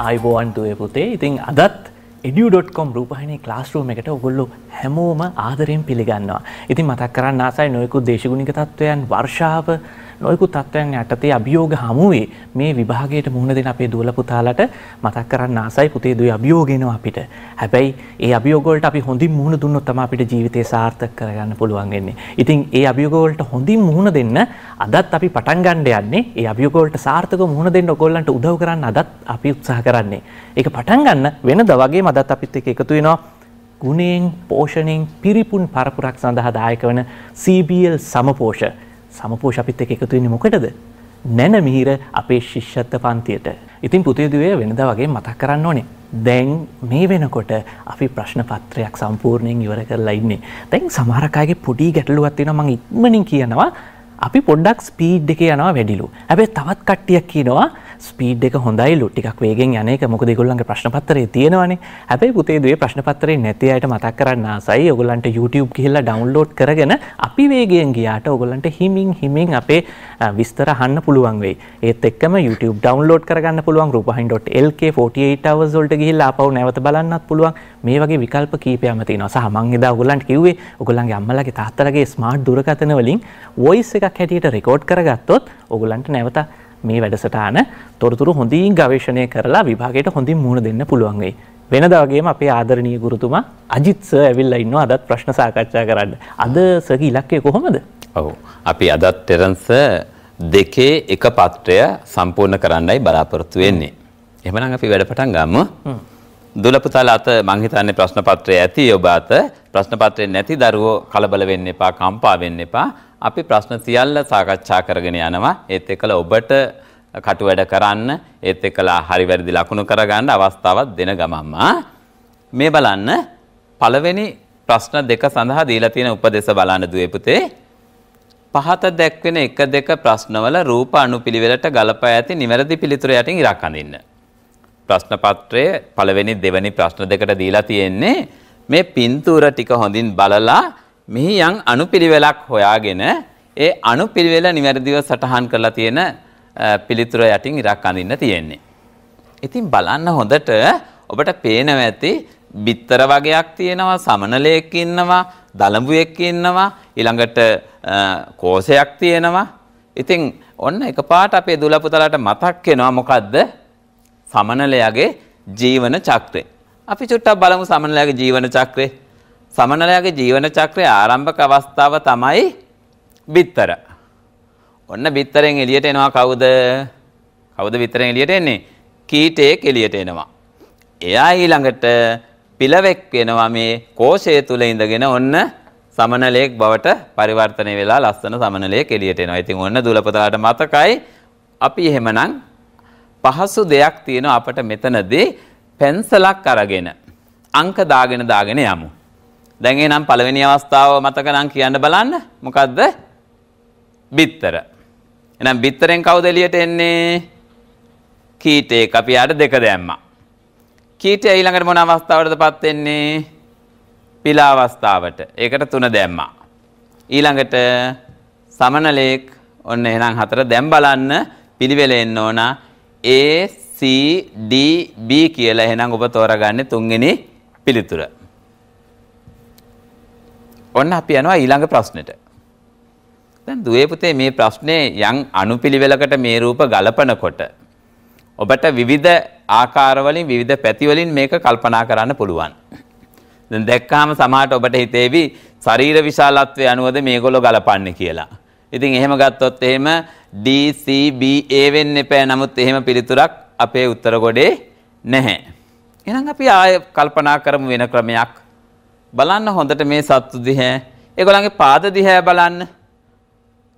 අයිබෝන්ටුවේ පුතේ ඉතින් අදත් එඩිය.කොම් රූපහිනී ක්ලාස්රූම් එකට ඔගොල්ලො හැමෝම ආදරයෙන් පිළිගන්නවා. ඉතින් මතක් කරන්න ආසයි නොයකුත් දේශගුණික තත්ත්වයන් වර්ෂාව නොයකු තත්ත්වයන් යටතේ අභියෝග හමුවේ මේ විභාගයට මුහුණ දෙන අපේ දුවල පුතාලට මතක් කරන්න ආසයි පුතේ දුවේ අභියෝගෙනවා අපිට. හැබැයි ඒ අභියෝග වලට අපි හොඳින් මුහුණ දුන්නොත් තමයි අපිට ජීවිතේ සාර්ථක කරගන්න පුළුවන් වෙන්නේ. ඉතින් ඒ අභියෝග වලට හොඳින් මුහුණ දෙන්න අදත් අපි පටන් ගන්න යන්නේ. ඒ අභියෝග වලට සාර්ථකව මුහුණ දෙන්න ඔයගොල්ලන්ට උදව් කරන්න අදත් අපි උත්සාහ කරන්නේ. ඒක පටන් ගන්න වෙනද වගේම අදත් අපිත් එක්ක එකතු වෙනවා. ගුණයෙන් පෝෂණයෙන් පිරිපුන් පරපුරක් සඳහා දායක වන CBL සමපෝෂ සමපෝෂ අපිත් එක එකතු වෙන්නේ මොකටද? නැන මිහිර අපේ ශිෂ්‍යත්ව පන්තියට. ඉතින් පුතේදුවේ වෙනදා වගේ මතක් කරන්න ඕනේ. දැන් මේ වෙනකොට අපි ප්‍රශ්න පත්‍රයක් සම්පූර්ණයෙන් ඉවර කරලා ඉන්නේ. දැන් සමහර අයගේ පොඩි ගැටලුවක් තියෙනවා මම ඉක්මනින් කියනවා. අපි පොඩ්ඩක් ස්පීඩ් එක යනවා වැඩිලු. හැබැයි තවත් කට්ටියක් කියනවා ස්පීඩ් එක හොඳයිලු. ටිකක් වේගෙන් යන එක මොකද ඒගොල්ලන්ගේ ප්‍රශ්න පත්‍රයේ තියෙනවනේ. හැබැයි පුතේ දුවේ ප්‍රශ්න පත්‍රේ නැති අයට මතක් කරන්න ආසයි. ඔයගොල්ලන්ට YouTube ගිහිල්ලා ඩවුන්ලෝඩ් කරගෙන අපි වේගයෙන් ගියාට ඔයගොල්ලන්ට හිමින් හිමින් අපේ විස්තර අහන්න පුළුවන් වෙයි. ඒත් එක්කම YouTube ඩවුන්ලෝඩ් කරගන්න පුළුවන් rupahin.lk 48 hours වලට ගිහිල්ලා ආපහු නැවත බලන්නත් පුළුවන්. මේ වගේ විකල්ප කීපයක්ම තියෙනවා. සහ මම එදා ඔයගොල්ලන්ට කිව්වේ ඔයගොල්ලන්ගේ අම්මලාගේ තාත්තලාගේ ස්මාර්ට් දුරකථන වලින් voice එකක් එකක් හැටියට රෙකෝඩ් කරගත්තොත් ඔගලන්ට නැවත මේ වැඩසටාන තොරතුරු හොඳින් ගවේශණය කරලා විභාගයට හොඳින් මුහුණ දෙන්න පුළුවන් වෙයි. වෙනදාගේම අපේ ආදරණීය ගුරුතුමා අජිත් සර් ඇවිල්ලා ඉන්නවා අදත් ප්‍රශ්න සාකච්ඡා කරන්න. අද සර්ගේ ඉලක්කය කොහොමද? ඔව්. අපි අදත් ටෙරන්ස් දෙකේ එක පත්‍රය සම්පූර්ණ කරන්නයි බලාපොරොත්තු වෙන්නේ. එහෙමනම් අපි වැඩ පටන් ගමු. දුලපුතල අත මං හිතන්නේ ප්‍රශ්න පත්‍රය ඇති ඔබ අත ප්‍රශ්න පත්‍රය නැති දරුවෝ කලබල වෙන්න එපා කම්පා වෙන්න එපා අපි ප්‍රශ්න සියල්ල සාකච්ඡා කරගෙන යනවා ඒත් එක්කලා ඔබට කටු වැඩ කරන්න ඒත් එක්කලා හරි වැරදි ලකුණු කරගන්න අවස්ථාවක් දෙන ගමම්ම මේ බලන්න පළවෙනි ප්‍රශ්න දෙක සඳහා දීලා තියෙන උපදේශ බලන්න දුවේ පුතේ පහත දැක්වෙන එක දෙක ප්‍රශ්නවල රූප අනුපිළිවෙලට ගලපා ඇති නිවැරදි පිළිතුර යටින් ඉරක් අඳින්න. ප්‍රශ්න පත්‍රයේ පළවෙනි දෙවෙනි ප්‍රශ්න දෙකට දීලා තියෙන්නේ මේ පින්තූර ටික හොඳින් බලලා මෙහි යම් අනුපිළිවෙලක් හොයාගෙන ඒ අනුපිළිවෙල නිවැරදිව සටහන් කරලා තියෙන පිළිතුර යටින් ඉරක් අඳින්න තියෙන්නේ. ඉතින් බලන්න හොඳට ඔබට පේනව ඇති බිත්තර වගයක් තියෙනවා සමනලයක් ඉන්නවා දලඹුවෙක් ඉන්නවා ඊළඟට කෝසයක් තියෙනවා. ඉතින් ඔන්න එකපාරට අපේ දුලපුතලාට මතක් වෙනවා මොකද්ද? සමනලයාගේ ජීවන චක්‍රය. අපි චුට්ටක් බලමු සමනලයාගේ ජීවන චක්‍රේ. සමනලයාගේ ජීවන චක්‍රය ආරම්භක අවස්ථාව තමයි බිත්තර. ඔන්න බිත්තරෙන් එළියට එනවා කවුද? කවුද බිත්තරෙන් එළියට එන්නේ? කීටෙක් එළියට එනවා. එයා ඊළඟට පිලවෙක් වෙනවා මේ කෝෂය තුල ඉඳගෙන ඔන්න සමනලයක් බවට පරිවර්තනය වෙලා ලස්සන සමනලයක් එළියට එනවා. ඉතින් ඔන්න දුලපතලාට මතකයි අපි එහෙමනම් පහසු දෙයක් තියෙනවා අපට මෙතනදී පැන්සලක් අරගෙන අංක දාගෙන දාගෙන යමු. දැන් එනම් පළවෙනි අවස්ථාව මතක නම් කියන්න බලන්න. මොකද්ද? බිත්තර. එහෙනම් බිත්තරෙන් කවුද එළියට එන්නේ? කීටෙක් අපි යාට දෙක දැම්මා. කීටය ඊළඟට මොන අවස්ථාවකටදපත් වෙන්නේ? පිලා අවස්ථාවට. ඒකට තුන දැම්මා. ඊළඟට සමනලෙක් ඔන්න එහෙනම් හතර දැන් බලන්න පිළිවෙල එන්න ඕන. A C D B කියලා එහෙනම් ඔබ තෝරගන්නේ තුන්වෙනි පිළිතුර. ඔන්න අපි යනවා ඊළඟ ප්‍රශ්නෙට. දැන් දුවේ පුතේ මේ ප්‍රශ්නේ යම් අනුපිළිවෙලකට මේ රූප ගලපනකොට ඔබට විවිධ ආකාරවලින් විවිධ පැතිවලින් මේක කල්පනා කරන්න පුළුවන්. දැන් දැක්කාම සමහරට ඔබට හිතේවි ශරීර විශාලත්වය අනුවද මේගොල්ලෝ ගලපන්නේ කියලා. ඉතින් එහෙම ගත්තොත් එහෙම DCBA වෙන්න එපා. නමුත් එහෙම පිළිතුරක් අපේ උත්තර ගොඩේ නැහැ. එහෙනම් අපි ආය කල්පනා කරමු වෙන ක්‍රමයක්. බලන්න හොඳට මේ සත්තු දිහැ. ඒගොල්ලන්ගේ පාද දිහැ බලන්න.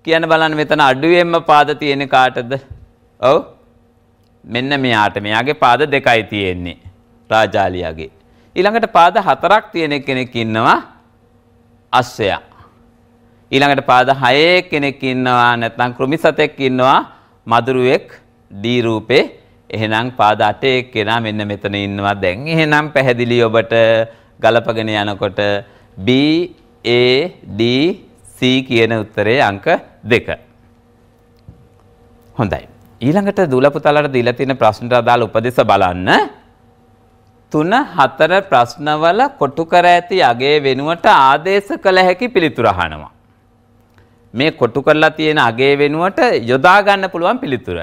කියන බලන්න මෙතන අඩුවෙන්ම පාද තියෙන කාටද? ඔව්. මෙන්න මෙයාට මෙයාගේ පාද දෙකයි තියෙන්නේ. රාජාලියාගේ. ඊළඟට පාද හතරක් තියෙන කෙනෙක් ඉන්නවා අස්සයා. ඊළඟට පාද හයේ කෙනෙක් ඉන්නවා නැත්නම් කෘමි සතෙක් ඉන්නවා මදුරුවෙක් ඩී රූපේ. එහෙනම් පාද අටේ කෙනා මෙන්න මෙතන ඉන්නවා. දැන් එහෙනම් පැහැදිලි ඔබට ගලපගෙන යනකොට B A D C කියන උත්තරේ අංක 2. හොඳයි. ඊළඟට දූලපුතාලට දීලා තියෙන ප්‍රශ්නට අදාළ උපදෙස් බලන්න. 3 4 ප්‍රශ්නවල කොටු කර ඇති අගය වෙනුවට ආදේශ කළ හැකි පිළිතුර අහනවා. මේ කොටු කරලා තියෙන අගය වෙනුවට යොදා ගන්න පුළුවන් පිළිතුර.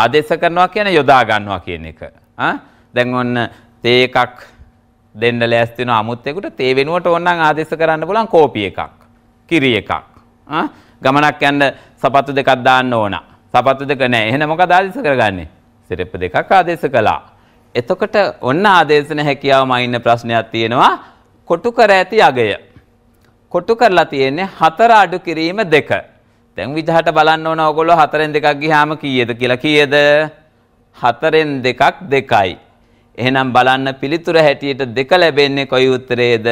ආදේශ කරනවා කියන්නේ යොදා ගන්නවා කියන එක. ආ දැන් ඔන්න තේ එකක් දෙන්න ලෑස්ති වෙන අමුත්තෙකුට තේ වෙනුවට ඕනනම් ආදේශ කරන්න පුළුවන් කෝපි එකක්, කිරි එකක්. ගමනක් යන්න සපත්තු දෙකක් දාන්න ඕන. සපත්තු දෙක නැහැ. එහෙනම් මොකද ආදේශ කරගන්නේ? සිරප්ප දෙකක් ආදේශ කළා. එතකොට ඔන්න ආදේශන හැකියාවම ඉන්න ප්‍රශ්නයක් තියෙනවා. කොටු කර ඇති අගය. කොටු කරලා තියෙන්නේ හතර අඩු කිරීම දෙක. දැන් විදහාට බලන්න ඕන ඔයගොල්ලෝ හතරෙන් දෙකක් ගියාම කීයද කියලා කීයද? හතරෙන් දෙකක් දෙකයි. එහෙනම් බලන්න පිළිතුර හැටියට දෙක ලැබෙන්නේ කොයි උත්තරේද?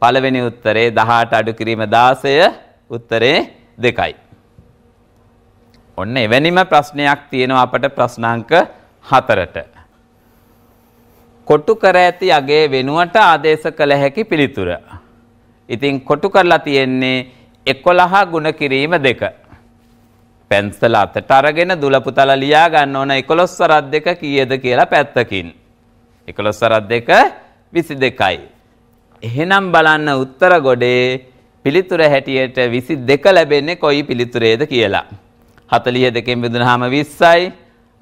පළවෙනි උත්තරේ 18 අඩු කිරීම 16 උත්තරේ 2යි. ඔන්න එවැනිම ප්‍රශ්නයක් තියෙනවා අපට ප්‍රශ්න අංක 4ට. කොටු කර ඇති යගේ වෙනුවට ආදේශ කළ හැකි පිළිතුර. ඉතින් කොටු කරලා තියෙන්නේ 11 ගුණ කිරීම 2. පැන්සල අතට අරගෙන දුලපුතල ලියා ගන්න ඕන 11 සරත් දෙක කීයද කියලා පැත්තකින් 11 සරත් දෙක 22යි එහෙනම් බලන්න උත්තර ගොඩේ පිළිතුර හැටියට 22 ලැබෙන්නේ කොයි පිළිතුරේද කියලා 42කින් බෙදුනහම 20යි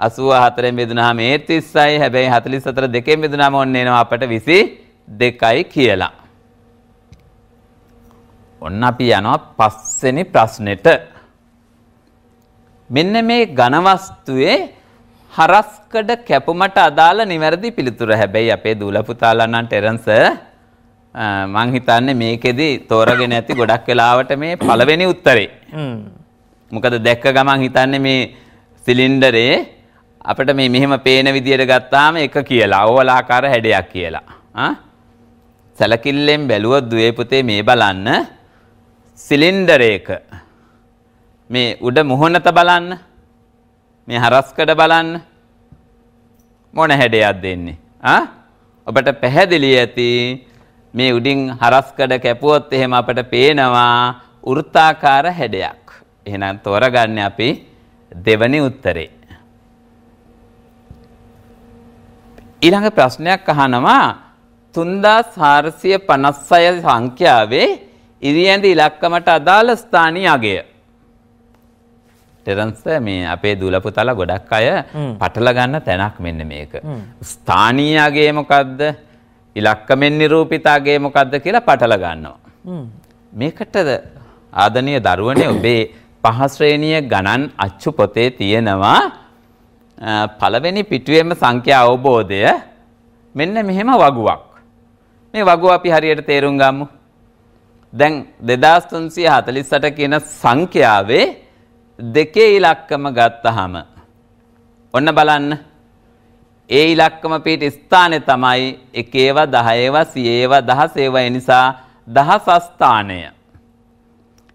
84ෙන් බෙදුනහම 30යි හැබැයි 44 දෙකෙන් බෙදුනහම ඔන්න එනවා අපට 22යි කියලා ඔන්න අපි යනවා පස්වෙනි ප්‍රශ්නෙට මෙන්න මේ ඝනවස්තුවේ හරස්කඩ කැපුමට අදාළ නිවැරදි පිළිතුර හැබැයි අපේ දූලපුතාලන්නන් ටෙරන්ස මං හිතන්නේ මේකෙදි තෝරගෙන ඇති ගොඩක් වෙලාවට මේ පළවෙනි උත්තරේ. මොකද දැක්ක ගමන් හිතන්නේ මේ සිලින්ඩරේ අපිට මේ මෙහෙම පේන විදියට ගත්තාම එක කියලා ඕවලාකාර හැඩයක් කියලා. සැලකිල්ලෙන් බැලුවොත් දුවේ පුතේ මේ බලන්න සිලින්ඩරේක මේ උඩ මුහුණත බලන්න මේ හරස්කඩ බලන්න මොන හැඩයක් දෙන්නේ ආ ඔබට පැහැදිලි ඇති මේ උඩින් හරස්කඩ කැපුවොත් එහෙම අපට පේනවා වෘත්තාකාර හැඩයක් එහෙනම් තෝරගන්න අපි දෙවනි උත්තරේ ඊළඟ ප්‍රශ්නයක් අහනවා 3456 සංඛ්‍යාවේ ඉරියඳ ඉලක්කමට අදාළ ස්ථානීය අගය ටෙරන්ස්ත මේ අපේ දුලපුතල ගොඩක් අය පටල ගන්න තැනක් මෙන්න මේක. ස්ථානීයගේ මොකද්ද ඉලක්ක මෙන් නිරූපිතාගේ මොකද්ද කියලා පටල ගන්නවා. මේකටද ආදනය දරුවනේ ඔබේ පහශ්‍රේණිය ගණන් අච්චු පොතේ තියෙනවා පළවෙනි පිටුවම සංඛ්‍යා අවබෝධය මෙන්න මෙහෙම වගුවක්. මේ වගුව අපි හරියට තේරුම් ගම්මු. දැන් දෙදස්තුන්සිය හතලිස්සට කියන සංඛ්‍යාවේ දෙකේ ඉලක්කම ගත්තහම ඔන්න බලන්න ඒ ඉලක්කම පිට ස්ථානය තමයි එකේව දහයව සියේව දහස් ඒව එනිසා දහස් අස්ථානය.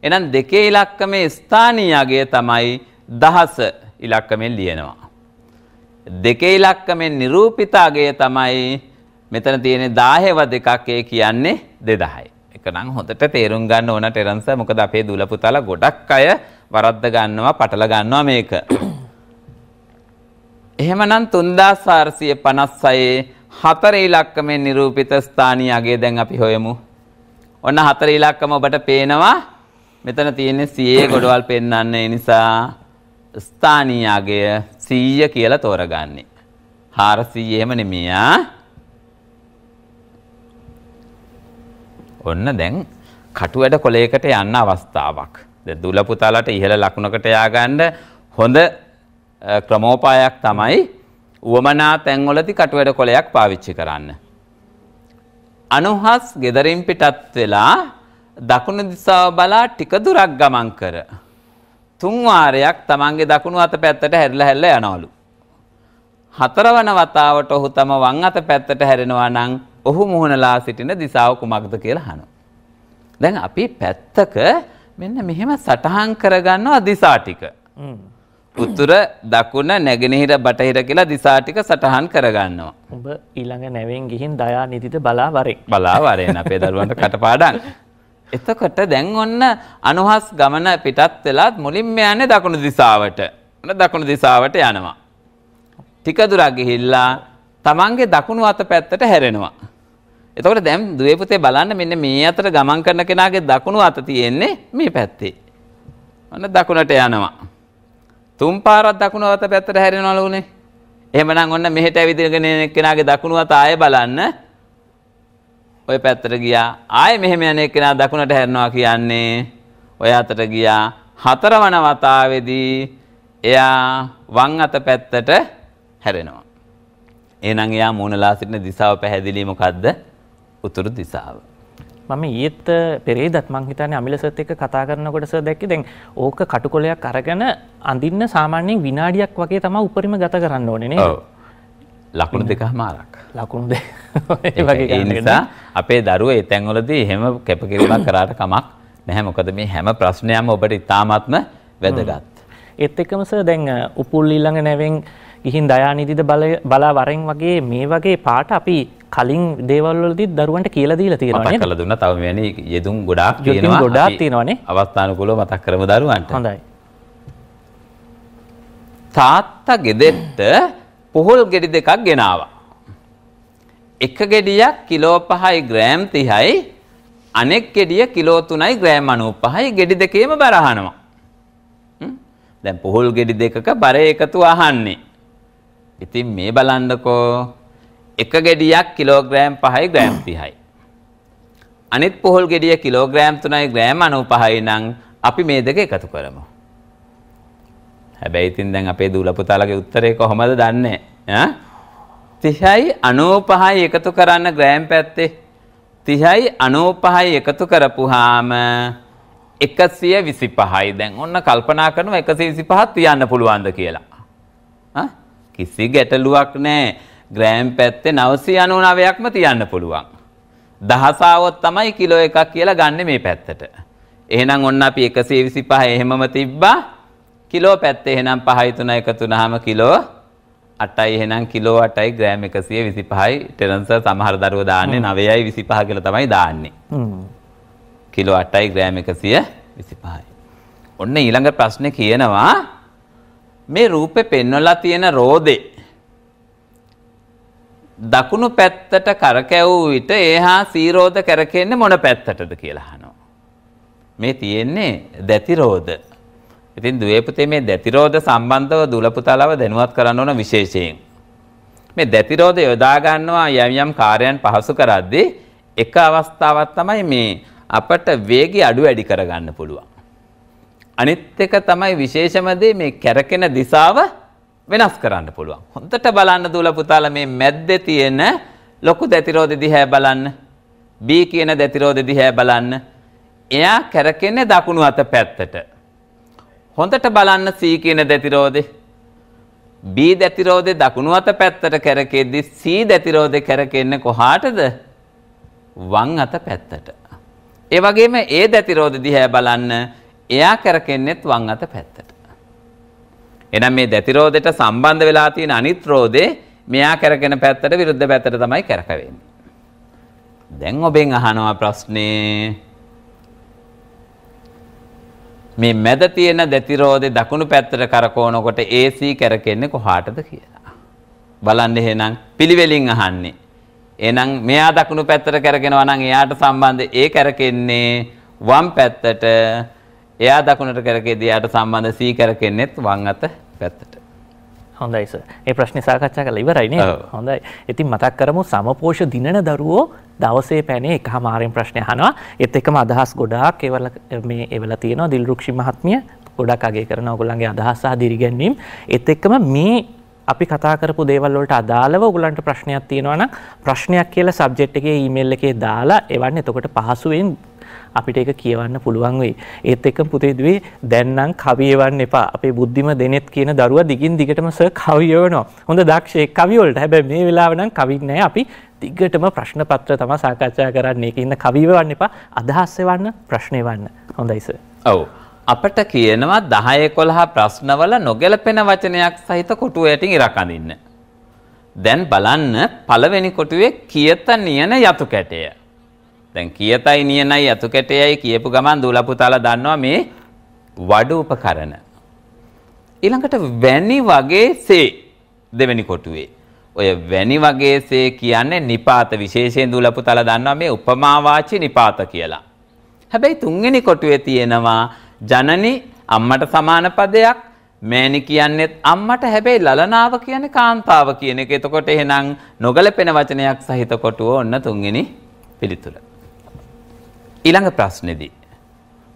එනම් දෙකේ ඉලක්කමේ ස්ථානීයගේ තමයි දහස ඉලක්කමෙන් ලියනවා. දෙකේ ඉලක්කමෙන් නිරූපිතාගේ තමයි මෙතන තියෙන දාහෙව දෙකක් ඒ කියන්නේ දෙදහයි. එක නම් හොඳට තේරුම් ගන්න ඕන ටෙරන්ස මොකද අපේ දුලපුතල ගොඩක් අය වරද්ද ගන්නවා පටල ගන්නවා මේක. එහෙමනම් 3456 හතර ඉලක්කමෙන් නිරූපිත ස්ථානීය අගය දැන් අපි හොයමු. ඔන්න හතර ඉලක්කම ඔබට පේනවා. මෙතන තියෙන 100 ගොඩවල් පෙන්වන්න ඒ නිසා ස්ථානීය අගය 100 කියලා තෝරගන්නේ. 400 එහෙම නෙමෙයි ඔන්න දැන් කටුවැඩ කොලයකට යන්න අවස්ථාවක්. දුල පුතාලට ඉහළ ලකුණකට ය아가න්න හොඳ ක්‍රමෝපායක් තමයි උවමනා තැන්වලදී කටුවැඩ කොලයක් පාවිච්චි කරන්න. අනුහස් ගෙදරින් පිටත් වෙලා දකුණු දිසාව බලා ටික දුරක් ගමන් කර. තුන් වාරයක් තමන්ගේ දකුණු අත පැත්තට හැරිලා හැරිලා යනවලු. හතරවන වතාවට ඔහු තම වම් අත පැත්තට හැරෙනවා නම් ඔහු මුහුණලා සිටින දිසාව කුමක්ද කියලා අහනවා. දැන් අපි පැත්තක මෙන්න මෙහෙම සටහන් කරගන්නවා දිසා ටික. උතුර දකුණ නැගෙනහිර බටහිර කියලා දිසා ටික සටහන් කරගන්නවා. ඔබ ඊළඟ නැවෙන් ගිහින් දයා නිදිත බලා වරෙන්. බලා වරෙන් අපේ දරුවන්ට කටපාඩම්. එතකොට දැන් ඔන්න අනුහස් ගමන පිටත් වෙලාත් මුලින්ම යන්නේ දකුණු දිසාවට. දකුණු දිසාවට යනවා. ටික දුරක් ගිහිල්ලා තමන්ගේ දකුණු අත පැත්තට හැරෙනවා. එතකොට දැන් දුවේ පුතේ බලන්න මෙන්න මේ අතර ගමන් කරන කෙනාගේ දකුණු අත තියෙන්නේ මේ පැත්තේ. ඔන්න දකුණට යනවා. තුන් පාරක් දකුණු අත පැත්තට හැරෙනවලු උනේ. එහෙමනම් ඔන්න මෙහෙට ඇවිදගෙන එන කෙනාගේ දකුණු අත ආයෙ බලන්න. ඔය පැත්තට ගියා. ආයෙ මෙහෙම යන කෙනා දකුණට හැරෙනවා කියන්නේ ඔය අතට ගියා. හතරවන වතාවේදී එයා වම් අත පැත්තට හැරෙනවා. එහෙනම් එයා මූණලා සිටින දිශාව පැහැදිලි මොකද්ද? උතුරු දිසාව. මම ඊත් පෙරේදත් මං හිතන්නේ අමිලසත් එක්ක කතා කරනකොට සර් දැක්කේ දැන් ඕක කටුකොලයක් අරගෙන අඳින්න සාමාන්‍යයෙන් විනාඩියක් වගේ තමයි උපරිම ගත කරන්න ඕනේ නේද? ඔව්. ලකුණු දෙකමාරක්. ලකුණු දෙක. ඒ වගේ ඒ නිසා අපේ දරුවෝ ඒ තැන්වලදී එහෙම කැපකිරීමක් කරාට කමක් නැහැ. මොකද මේ හැම ප්‍රශ්නයක්ම ඔබට ඉතාමත්ම වැදගත්. ඒත් එක්කම සර් දැන් උපුල් ඊළඟ නැවෙන් ගිහින් දයානිදිද බලා වරෙන් වගේ මේ වගේ පාට අපි කලින් දේවල්ලති දරුවන්ට කියලදී තියෙන කල දුන්න තවමනි යෙදුම් ගොඩක් කියනවා ගොඩා තියෙනවානේ අවස්ථානකුල මතක් කරම දරුවන්ට හොඳයි. තාත්තා ගෙදෙට්ට පොහොල් ගෙඩි දෙකක් ගෙනවා. එක ගෙඩියක් කිලෝ පහයි ග්‍රෑම් තිහයි අනෙක් ගෙඩිය කිලෝතුනයි ග්‍රෑම් අනූ පහයි ගෙඩි දෙකේම බරහනවා. දැන් පොහොල් ගෙඩි දෙකක බර එකතු අහන්නේ. ඉතින් මේ බලන්නකෝ එක ගෙඩියක් කිලෝග්‍රෑම් 5යි ග්‍රෑම් 30යි. අනිත් පොහොල් ගෙඩිය කිලෝග්‍රෑම් 3යි ග්‍රෑම් 95යි නම් අපි මේ දෙක එකතු කරමු. හැබැයි ඉතින් දැන් අපේ දූල පුතාලගේ උත්තරේ කොහොමද දන්නේ? ඈ 30යි 95යි එකතු කරන්න ග්‍රෑම් පැත්තේ 30යි 95යි එකතු කරපුවාම 125යි. දැන් ඔන්න කල්පනා කරනවා 125ක් තියන්න පුළුවන්ද කියලා. කිසි ගැටලුවක් නැහැ. ග්‍රෑම් පැත්තේ 999ක්ම තියන්න පුළුවන්. දහසාවොත් තමයි කිලෝ එකක් කියලා ගන්න මේ පැත්තට. එහෙනම් ඔන්න අපි 125 එහෙමම තිබ්බා. කිලෝ පැත්තේ එහෙනම් 5යි 3යි එකතු වුනහම කිලෝ 8යි එහෙනම් කිලෝ 8යි ග්‍රෑම් 125යි ටෙරන්සර් සමහර දරුවෝ දාන්නේ 9යි 25 කියලා තමයි දාන්නේ. කිලෝ 8යි ග්‍රෑම් 125යි. ඔන්න ඊළඟ ප්‍රශ්නේ කියනවා මේ රූපේ පෙන්වලා තියෙන රෝදේ දකුණු පැත්තට කරකැවූ විට ඒහා සීරෝධ කරකෙන්නේ මොන පැත්තටද කියලා අහනවා. මේ තියෙන්නේ දැතිරෝධ. ඉතින් ද්වේපතේ මේ දැතිරෝධ සම්බන්ධව දුලපුතලව දැනුවත් කරන්න ඕන විශේෂයෙන්. මේ දැතිරෝධ යොදා ගන්නවා යම් යම් කාර්යයන් පහසු කරද්දී එක අවස්ථාවක් තමයි මේ අපට වේගය අඩු වැඩි කරගන්න පුළුවන්. අනිත් එක තමයි විශේෂම දේ මේ කැරකෙන දිශාව වෙනස් කරන්න පුළුවන්. හොඳට බලන්න දූල පුතාලා මේ මැද්දේ තියෙන ලොකු දැතිරෝධ දිහා බලන්න. B කියන දැතිරෝධ දිහා බලන්න. එයා කැරකෙන්නේ දකුණු අත පැත්තට. හොඳට බලන්න C කියන දැතිරෝධේ. B දැතිරෝධේ දකුණු අත පැත්තට කැරකෙද්දි C දැතිරෝධේ කැරකෙන්නේ කොහාටද? වම් අත පැත්තට. ඒ වගේම A දැතිරෝධ දිහා බලන්න. එයා කැරකෙන්නේත් වම් අත පැත්තට. එනම් මේ දැතිරෝධයට සම්බන්ධ වෙලා තියෙන අනිත් රෝධේ මෙයා කරගෙන පැත්තට විරුද්ධ පැත්තට තමයි කරකවෙන්නේ. දැන් ඔබෙන් අහනවා ප්‍රශ්නේ මේ මැද තියෙන දැතිරෝධේ දකුණු පැත්තට කරකවනකොට AC කරකෙන්නේ කොහාටද කියලා. බලන්න එහෙනම් පිළිවෙලින් අහන්නේ. එහෙනම් මෙයා දකුණු පැත්තට කරගෙනවා නම් එයාට සම්බන්ධ ඒ කරකෙන්නේ වම් පැත්තට එයා දකුණට කරකේදී එයාට සම්බන්ධ C කරකෙන්නේත් වම් අත පැත්තට. හොඳයි සර්. මේ ප්‍රශ්නේ සාකච්ඡා කරලා ඉවරයි නේද? හොඳයි. ඉතින් මතක් කරමු සමපෝෂ දිනන දරුවෝ දවසේ පැනේ එකමාරෙන් ප්‍රශ්න අහනවා. ඒත් එකම අදහස් ගොඩාක් ඒවල මේ ඒවලා තියෙනවා දිල්රුක්ෂි මහත්මිය ගොඩක් අගය කරන ඔයගොල්ලන්ගේ අදහස් සහ දිරිගැන්වීම්. ඒත් එකම මේ අපි කතා කරපු දේවල් වලට අදාළව ඔයගලන්ට ප්‍රශ්නයක් තියෙනවා නම් ප්‍රශ්නයක් කියලා සබ්ජෙක්ට් එකේ ඊමේල් එකේ දාලා එවන්න. එතකොට පහසුවෙන් අපිට ඒක කියවන්න පුළුවන් වෙයි. ඒත් එක්ක පුතේදුවේ දැන් නම් කවි එවන්න එපා. අපේ බුද්ධිම දෙනෙත් කියන දරුවා දිගින් දිගටම සර් කවි එවනවා. හොඳ දක්ෂයෙක් කවි වලට. හැබැයි මේ වෙලාව නම් කවි නෑ. අපි දිගටම ප්‍රශ්න පත්‍ර තමයි සාකච්ඡා කරන්නේ. ඒක ඉන්න කවි එවන්න එපා. අදහස් එවන්න, ප්‍රශ්න එවන්න. හොඳයි සර්. ඔව්. අපට කියනවා දහය කොළහා ප්‍රශ්නවල නොගැලපෙන වචනයක් සහිත කොටුවයටින් ඉරකඳන්න. දැන් බලන්න පළවෙනි කොටුවේ කියත නියන යතු කැටය. දැන් කියතයි නියනයි අතු කැටයයි කියපු ගමන් දූලපුතාල දන්නවා මේ වඩු උපකරණ. ඊළඟට වැනි වගේ සේ දෙවෙනි කොටුවේ. ඔය වැනි වගේ සේ කියන්නේ නිපාත විශේෂයෙන් දූලපුතාල දන්නවා මේ උපමාවාචි නිපාත කියලා. හැබැයි තුන්වෙනි කොටුවේ තියෙනවා ජනනි අම්මට සමාන පදයක් මෑණි කියන්නේත් අම්මට හැබැයි ලලනාව කියන්නේ කාන්තාව කියන එක. එතකොට එහෙනම් නොගැලපෙන වචනයක් සහිත කොටුව ඔන්න තුන්වෙනි පිළිතුර. ඊළඟ ප්‍රශ්නේදී.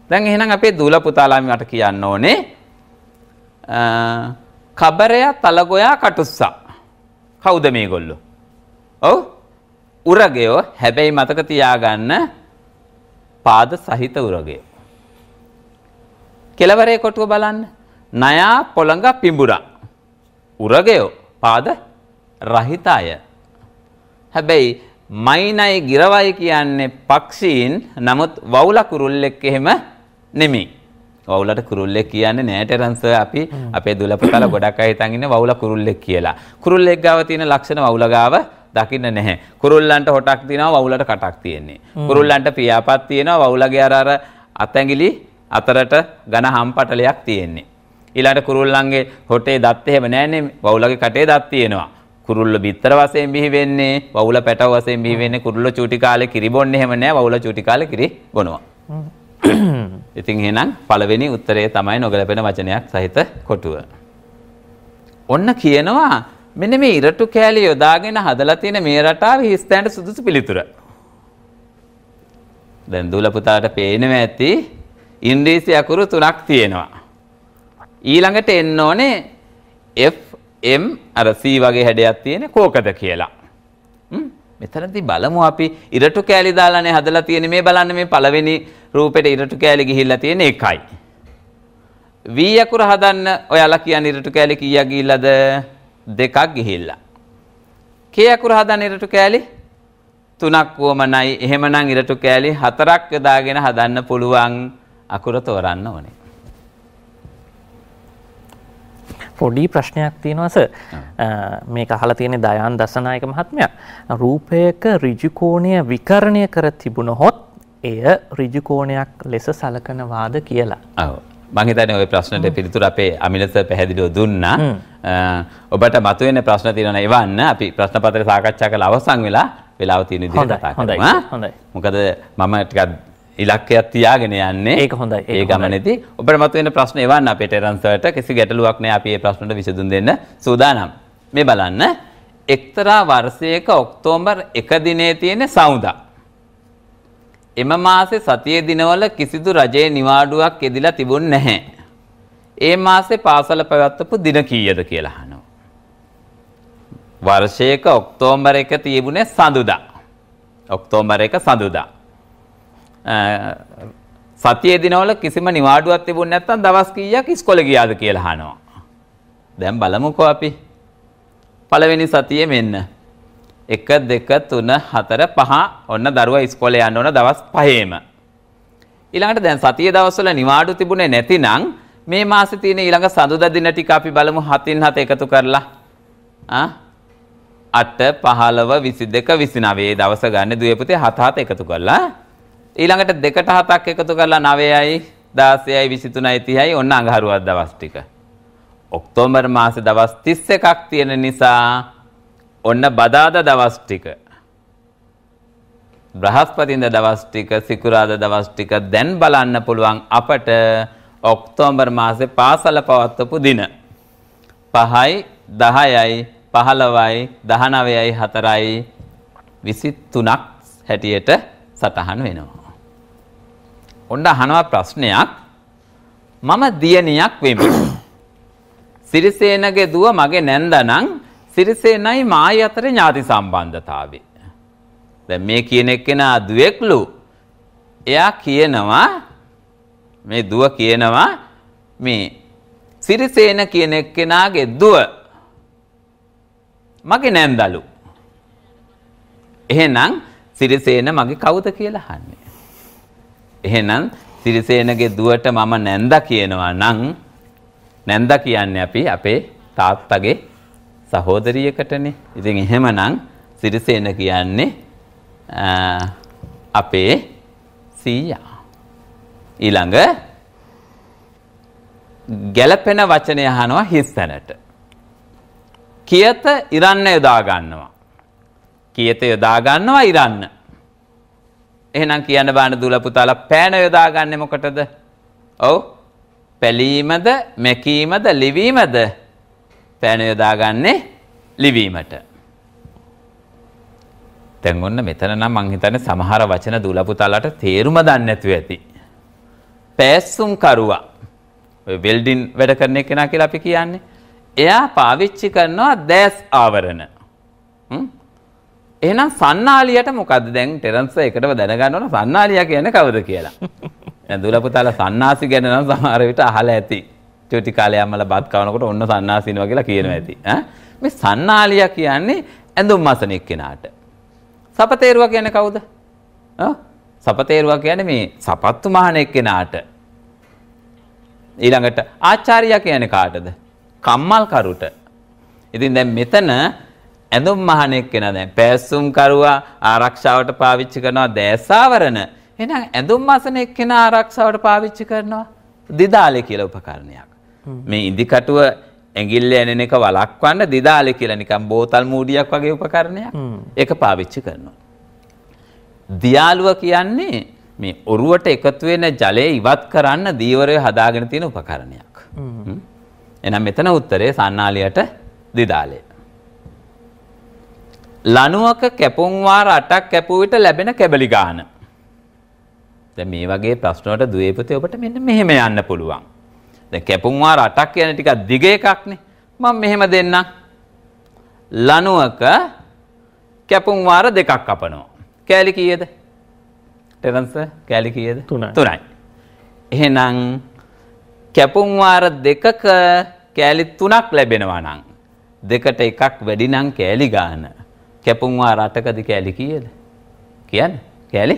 දැන් එහෙනම් අපේ දූල පුතාලාමි මට කියන්න ඕනේ කබරයා තලගොයා කටුස්සා. කවුද මේගොල්ලෝ? ඔව්. උරගයෝ හැබැයි මතක තියාගන්න පාද සහිත උරගයෝ. කෙලවරේ කොටුව බලන්න. නයා පොළඟ පිඹුරා. උරගයෝ පාද රහිත අය. හැබැයි මයිනයි ගිරවයි කියන්නේ පක්ෂීන් නමුත් වවුල කුරුල්ලෙක් එහෙම නෙමෙයි. වවුලට කුරුල්ලෙක් කියන්නේ නෑ ටෙරන්ස් අපි අපේ දුලපතල ගොඩක් අය හිතන් ඉන්නේ වවුල කුරුල්ලෙක් කියලා. කුරුල්ලෙක් ගාව තියෙන ලක්ෂණ වවුල ගාව දකින්න නැහැ. කුරුල්ලන්ට හොටක් තියෙනවා වවුලට කටක් තියෙන්නේ. කුරුල්ලන්ට පියාපත් තියෙනවා වවුලගේ අර අර අතැඟිලි අතරට ඝන හම්පටලයක් තියෙන්නේ. ඊළඟට කුරුල්ලන්ගේ හොටේ දත් එහෙම නැන්නේ වවුලගේ කටේ දත් තියෙනවා. කුරුල්ල බිත්තර වශයෙන් බිහි වෙන්නේ වවුල පැටව වශයෙන් බිහි වෙන්නේ කුරුල්ල චූටි කාලේ කිරි බොන්නේ එහෙම නෑ වවුල චූටි කාලේ කිරි බොනවා. ඉතින් එහෙනම් පළවෙනි උත්තරේ තමයි නොගැලපෙන වචනයක් සහිත කොටුව. ඔන්න කියනවා මෙන්න මේ ඉරටු කෑලි යොදාගෙන හදලා තියෙන මේ රටාවේ හිස්තැනට සුදුසු පිළිතුර. දැන් දූල පුතාට පේනවා ඇති ඉංග්‍රීසි අකුරු තුනක් තියෙනවා. ඊළඟට එන්න ඕනේ F M අර C වගේ හැඩයක් තියෙන කෝකද කියලා. මෙතනදී බලමු අපි ඉරටු කෑලි දාලානේ හදලා තියෙන්නේ මේ බලන්න මේ පළවෙනි රූපෙට ඉරටු කෑලි ගිහිල්ලා තියෙන එකයි. V අකුර හදන්න ඔයාලා කියන්නේ ඉරටු කෑලි කීයක් ගිහිල්ලාද? දෙකක් ගිහිල්ලා. K අකුර හදන්න ඉරටු කෑලි තුනක් වමනයි. එහෙමනම් ඉරටු කෑලි හතරක් යදාගෙන හදන්න පුළුවන් අකුර තෝරන්න ඕනේ. පොඩි ප්‍රශ්නයක් තියෙනවා සර්. මේක අහලා තියෙන දයාන් දසනායක මහත්මයා රූපයක ඍජු කෝණය විකරණය කර තිබුණොත් එය ඍජු කෝණයක් ලෙස සලකනවාද කියලා. ඔව්. මං හිතන්නේ ওই ප්‍රශ්නට පිළිතුර අපේ අමිලත පැහැදිලිව දුන්නා. ඔබට මතුවෙන ප්‍රශ්න තියෙනවා එවන්න. අපි ප්‍රශ්න පත්‍රය සාකච්ඡා කරලා අවසන් වෙලා වෙලාව තියෙන විදිහට කතා කරමු. හොඳයි. මොකද මම ටිකක් ඉලක්කයක් තියාගෙන යන්නේ ඒක හොඳයි ඒ ගමනේදී ඔබට මතුවෙන ප්‍රශ්න එවන්න අපේ ටෙරන්සර්ට කිසි ගැටලුවක් නැහැ අපි මේ ප්‍රශ්නට විසඳුම් දෙන්න සූදානම් මේ බලන්න එක්තරා වර්ෂයක ඔක්තෝබර් 1 දිනේ තියෙන සවුදා එම මාසේ සතියේ දිනවල කිසිදු රජයේ නිවාඩුවක් එදිලා තිබුණ නැහැ ඒ මාසේ පාසල පැවැත්වපු දින කීයද කියලා අහනවා වර්ෂයක ඔක්තෝබර් 1 තිබුණේ සඳුදා ඔක්තෝබර් 1 සඳුදා සතියේ දිනවල කිසිම නිවාඩුවක් තිබුණ නැත්නම් දවස් කීයක් ඉස්කෝලේ ගියාද කියලා අහනවා. දැන් බලමුකෝ අපි. පළවෙනි සතියේ මෙන්න. 1 2 3 4 5 ඔන්න දරුවා ඉස්කෝලේ යන්න ඕන දවස් පහේම. ඊළඟට දැන් සතියේ දවස්වල නිවාඩු තිබුණේ නැතිනම් මේ මාසේ තියෙන ඊළඟ සඳුදා දින ටික අපි බලමු 7න් 7 එකතු කරලා. ආ 8 15 22 29 දවස ගන්න දුවේ පුතේ 7 7 එකතු කරලා ඊළඟට දෙකට හතක් එකතු කරලා 9යි 16යි 23යි 30යි ඔන්න අඟහරුවක් දවස් ටික. ඔක්තෝබර් මාසේ දවස් 31ක් තියෙන නිසා ඔන්න බදාදා දවස් ටික. බ්‍රහස්පතින්ද දවස් ටික සිකුරාදා දවස් ටික දැන් බලන්න පුළුවන් අපට ඔක්තෝබර් මාසේ පාසල පවත්වපු දින. 5යි 10යි 15යි 19යි 4යි 23ක් හැටියට සටහන් වෙනවා. ඔන්න අහනවා ප්‍රශ්නයක්. මම දියණියක් වෙමි. සිරිසේනගේ දුව මගේ නැන්දනම් සිරිසේනයි මායි අතර ඥාති සම්බන්ධතාවය. දැන් මේ කියන එක්කෙනා දුවෙක්ලු. එයා කියනවා මේ දුව කියනවා මේ සිරිසේන කියන එක්කෙනාගේ දුව මගේ නැන්දලු. එහෙනම් සිරිසේන මගේ කවුද කියලා අහන්නේ. එහෙනම් සිරිසේනගේ දුවට මම නැන්ද කියනවා නම් නැන්ද කියන්නේ අපි අපේ තාත්තගේ සහෝදරියකටනේ. ඉතින් එහෙමනම් සිරිසේන කියන්නේ අපේ සීයා. ඊළඟ ගැළපෙන වචනය අහනවා හිස්තැනට. කියත ඉරන්න යොදා ගන්නවා. කියත යොදා ගන්නවා ඉරන්න. එහෙනම් කියන්න බාන දුල පුතාලා පෑන යොදාගන්නේ මොකටද? ඔව්. පැලීමද, මැකීමද, ලිවීමද? පෑන යොදාගන්නේ ලිවීමට. දැන් ඔන්න මෙතන නම් මං හිතන්නේ සමහර වචන දුල පුතාලාට තේරුම දන්නේ නැතුව ඇති. පෑස්සුම් කරුවා. ඔය වෙල්ඩින් වැඩ කරන කෙනා කියලා අපි කියන්නේ. එයා පාවිච්චි කරනවා දැස් ආවරණ. හ්ම් එහෙනම් සන්නාලියට මොකද දැන් ටෙරන්ස එකටම දැනගන්න ඕන සන්නාලියා කියන්නේ කවුද කියලා. දැන් දුලපුතාලා සන්නාසි ගැන නම් සමහර විට අහලා ඇති. චුටි කාලේ අම්මලා බත් කවනකොට ඔන්න සන්නාසිනවා කියලා කියනවා ඇති. ඈ මේ සන්නාලියා කියන්නේ ඇඳුම් මසන එක්කෙනාට. සපතේරුවා කියන්නේ කවුද? ආ සපතේරුවා කියන්නේ මේ සපත්තු මහන එක්කෙනාට. ඊළඟට ආචාර්යයා කියන්නේ කාටද? කම්මල් කරුට. ඉතින් දැන් මෙතන ඇඳුම් මහනෙක් කෙන දැන් පැස්සුම්කරවා ආරක්ෂාවට පාවිච්චි කරනවා දෑසාවරණ එනම් ඇඳුම් මසන එක්කෙන ආරක්ෂාවට පාවිච්චි කරනවා දිදාලෙ කියල උපකරණයක්. මේ ඉදිකටුව ඇගිල්ල ඇනෙන එක වලක්වන්න දිදාලෙ කියලා නිකම් බෝතල් මූඩියක් වගේ උපකරණයක් එක පාවිච්චි කරනවා. දියාලුව කියන්නේ මේ ඔරුවට එකතු වෙන ජලය ඉවත් කරන්න දීවරය හදාගෙන තියෙන උපකරණයක්. එනම් මෙතන උත්තරේ සන්නාලියට දිදාලේ. ලනුවක කැපුම්වාර අටක් කැපුව විට ලැබෙන කැබලි ගාන. දැන් මේ වගේ ප්‍රශ්නවලට දුවේ පුතේ ඔබට මෙන්න මෙහෙම යන්න පුළුවන්. දැන් කැපුම්වාර අටක් කියන්නේ ටිකක් දිග එකක්නේ. මම මෙහෙම දෙන්නම්. ලනුවක කැපුම්වාර දෙකක් කපනවා. කෑලි කීයද? ටෙරන්ස් කෑලි කීයද? 3යි. එහෙනම් කැපුම්වාර දෙකක කෑලි 3ක් ලැබෙනවා නම් දෙකට එකක් වැඩි නම් කෑලි ගාන කැපුම්වා රටකද කෑලි කියද කියන්න කෑලි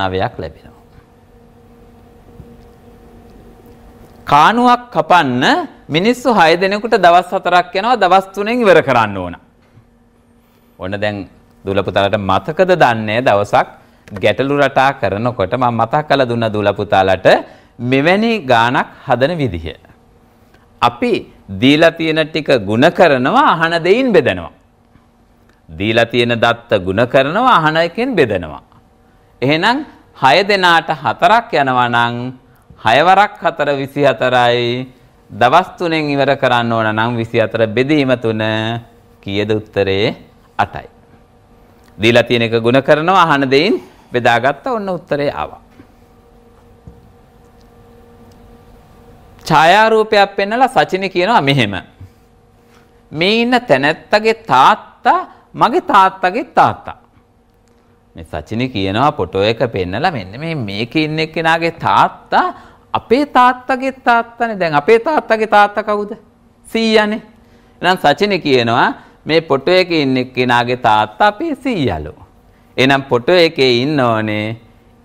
නවයක් ලැබෙනවා. කානුවක් කපන්න මිනිස්සු හය දෙනෙකුට දවස් හතරක් යනවා දවස් තුනෙන් ඉවර කරන්න ඕන. ඔන්න දැන් දුලපුතාලට මතකද දන්නේ දවසක් ගැටලු රටා කරනකොට මම මතක් කළ දුන්න දුලපුතාලට මෙවැනි ගානක් හදන විදිහ. අපි දීලා තියෙන ටික ಗುಣ කරනවා අහන දෙයින් බෙදනවා. දීලා තියෙන දත්ත ಗುಣ කරනවා අහන එකෙන් බෙදනවා. එහෙනම් 6 දෙනාට 4ක් යනවා නම් 6 වරක් 4 24යි දවස් 3න් ඉවර කරන්න ඕන නම් 24 බෙදීම 3 කීයද උත්තරේ 8යි. දීලා තියෙන එක ಗುಣ කරනවා අහන දෙයින් බෙදාගත්ත ඔන්න උත්තරේ ආවා. ඡායාරූපයක් පෙන්නලා සචින කියනවා මෙහෙම. මේ ඉන්න තැනැත්තගේ තාත්තා මගේ තාත්තගේ තාත්තා. මේ සචිනි කියනවා ෆොටෝ එක පෙන්නලා මෙන්න මේ මේකේ ඉන්න එක්කෙනාගේ තාත්තා අපේ තාත්තගේ තාත්තනේ. දැන් අපේ තාත්තගේ තාත්තා කවුද? සීයානේ. එහෙනම් සචිනි කියනවා මේ ෆොටෝ එකේ ඉන්න එක්කෙනාගේ තාත්තා අපේ සීයාලු. එහෙනම් ෆොටෝ එකේ ඉන්න ඕනේ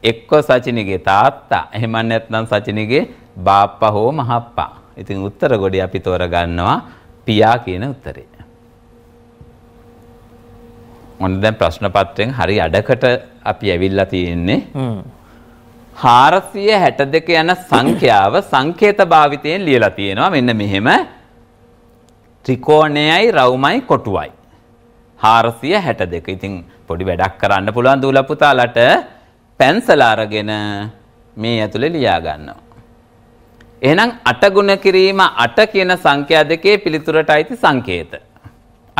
එක්ක සචිනිගේ තාත්තා. එහෙම නැත්නම් සචිනිගේ බාප්පා හෝ මහප්පා. ඉතින් උත්තර ගොඩේ අපි තෝරගන්නවා පියා කියන උත්තරේ. ඔන්න දැන් ප්‍රශ්න පත්‍රයෙන් හරි අඩකට අපි ඇවිල්ලා තියෙන්නේ. හාරසිය හැට දෙක යන සංඛ්‍යාව සංකේත භාවිතයෙන් ලියලා තියෙනවා මෙන්න මෙහෙම ත්‍රිකෝණයයි රවුමයි කොටුවයි. හාරසිය හැට දෙක ඉතින් පොඩි වැඩක් කරන්න පුළුවන් දූලපුතාලට පැන්සල අරගෙන මේ ඇතුළේ ලියා ගන්නවා. එහෙනම් අට ගුණ කිරීම අට කියන සංඛ්‍යා දෙකේ පිළිතුරට අයිති සංකේත.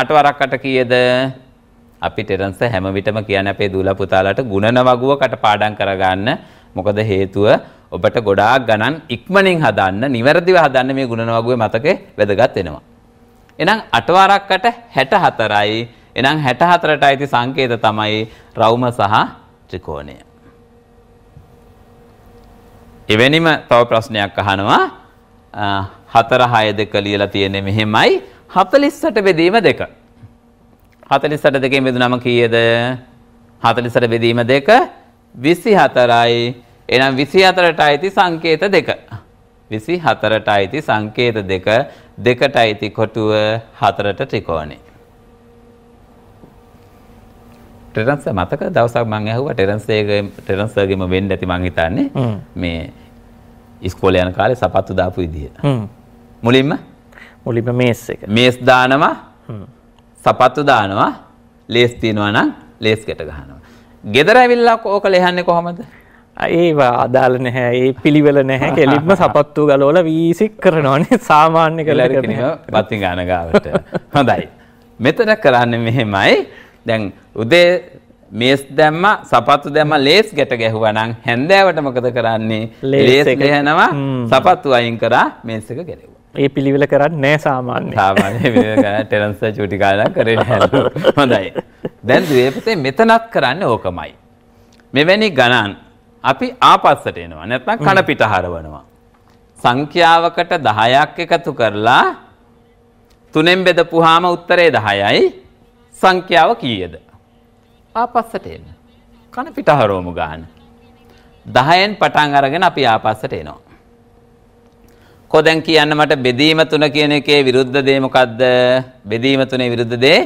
අට වරක් අට කීයද? අපි ටෙරන්ස හැම විටම කියන අපේ දූලා පුතාලට ගුණන වගුවකට පාඩම් කරගන්න. මොකද හේතුව ඔබට ගොඩාක් ගණන් ඉක්මනින් හදන්න, නිවැරදිව හදන්න මේ ගුණන වගුවේ මතකේ වැදගත් වෙනවා. එහෙනම් 8 වරක්කට 64යි. එහෙනම් 64ට අයිති සංකේත තමයි රවුම සහ ත්‍රිකෝණය. එවැනිම තව ප්‍රශ්නයක් අහනවා. 4 6 2 ලියලා තියෙන්නේ මෙහෙමයි 40ට බෙදීම 2. හතලිස්සට දෙකෙන් බෙදුනම කීයද හතලිස්සට බෙදීම දෙක විසි හතරයි එනම් විසි හතරට අයිති සංකේත දෙක. විසි හතරට අයිති සංකේත දෙක දෙකට අයිති කොටුව හතරට ත්‍රිකෝණි. ටෙරන්ස මතක දවසක් මං ඇහුවා ටෙරන්සේගේ ටෙරන්සර්ගෙම වෙන්න ඇති මං හිතන්නේ මේ ඉස්කෝලේ යන කාලේ සපත්තු දාපු විදිය. මුලින්ම මුලින්ම මේස් එක. මේස් දානවා සපත්තු දානවා ලේස් තියෙනවා නම් ලේස් ගැට ගහනවා. ගෙදර ඇවිල්ලා ඕක ලෙහන්නේ කොහමද? ඒවා අදාළ නැහැ. ඒ පිළිවෙල නැහැ. කෙලින්ම සපත්තු ගලවලා වීසික් කරනවානේ සාමාන්‍ය කළ කරන්නේ. බත්ති ගාන ගාවට. හොඳයි. මෙතන කරන්නේ මෙහෙමයි. දැන් උදේ මේස් දැම්ම සපත්තු දැම්ම ලේස් ගැට ගැහුවා නම් හැන්දෑවට මොකද කරන්නේ? ලේස් ගහනවා. සපත්තු අයින් කරා මේස් එක ගැලෙවුවා. ඒ පිළිවෙල කරන්න නෑ සාමාන්‍ය සාමාන්‍ය ටෙරන්ස චුටිකාලක් කරන හොඳයි. දැන් දේපතේ මෙතනත් කරන්න ඕකමයි. මෙවැනි ගණන් අපි ආපස්සට එනවා නැත්නම් කන පිට හරවනවා. සංඛ්‍යාවකට 10ක් එකතු කරලා තුනෙන් බෙදපුවාම උත්තරේ 10යි. සංඛ්‍යාව කීයද? ආපස්සට එන්න. කන පිට හරවමු ගන්න. 10න් පටන් අරගෙන අපි ආපස්සට එනවා. කො දැන් කියන්න මට බෙදීම තුන කියන එකේ විරුද්ධ දේ මොකද්ද? බෙදීම තුනේ විරුද්ධ දේ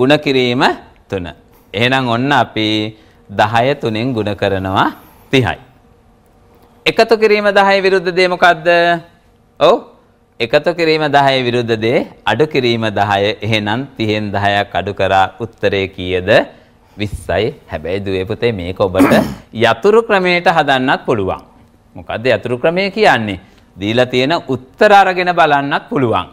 ಗುಣ කිරීම තුන. එහෙනම් ඔන්න අපි 10 තුනෙන් ಗುಣ කරනවා 30යි. එකතු කිරීම 10 විරුද්ධ දේ මොකද්ද? ඔව්. එකතු කිරීම 10 විරුද්ධ දේ අඩු කිරීම 10. එහෙනම් 30න් 10ක් අඩු කරා උත්තරේ කීයද? 20යි. හැබැයි දුවේ පුතේ මේක ඔබට යතුරු ක්‍රමයට හදන්නත් පුළුවන්. මොකද්ද යතුරු ක්‍රමය කියන්නේ? දීලා තියෙන උත්තර අරගෙන බලන්නත් පුළුවන්.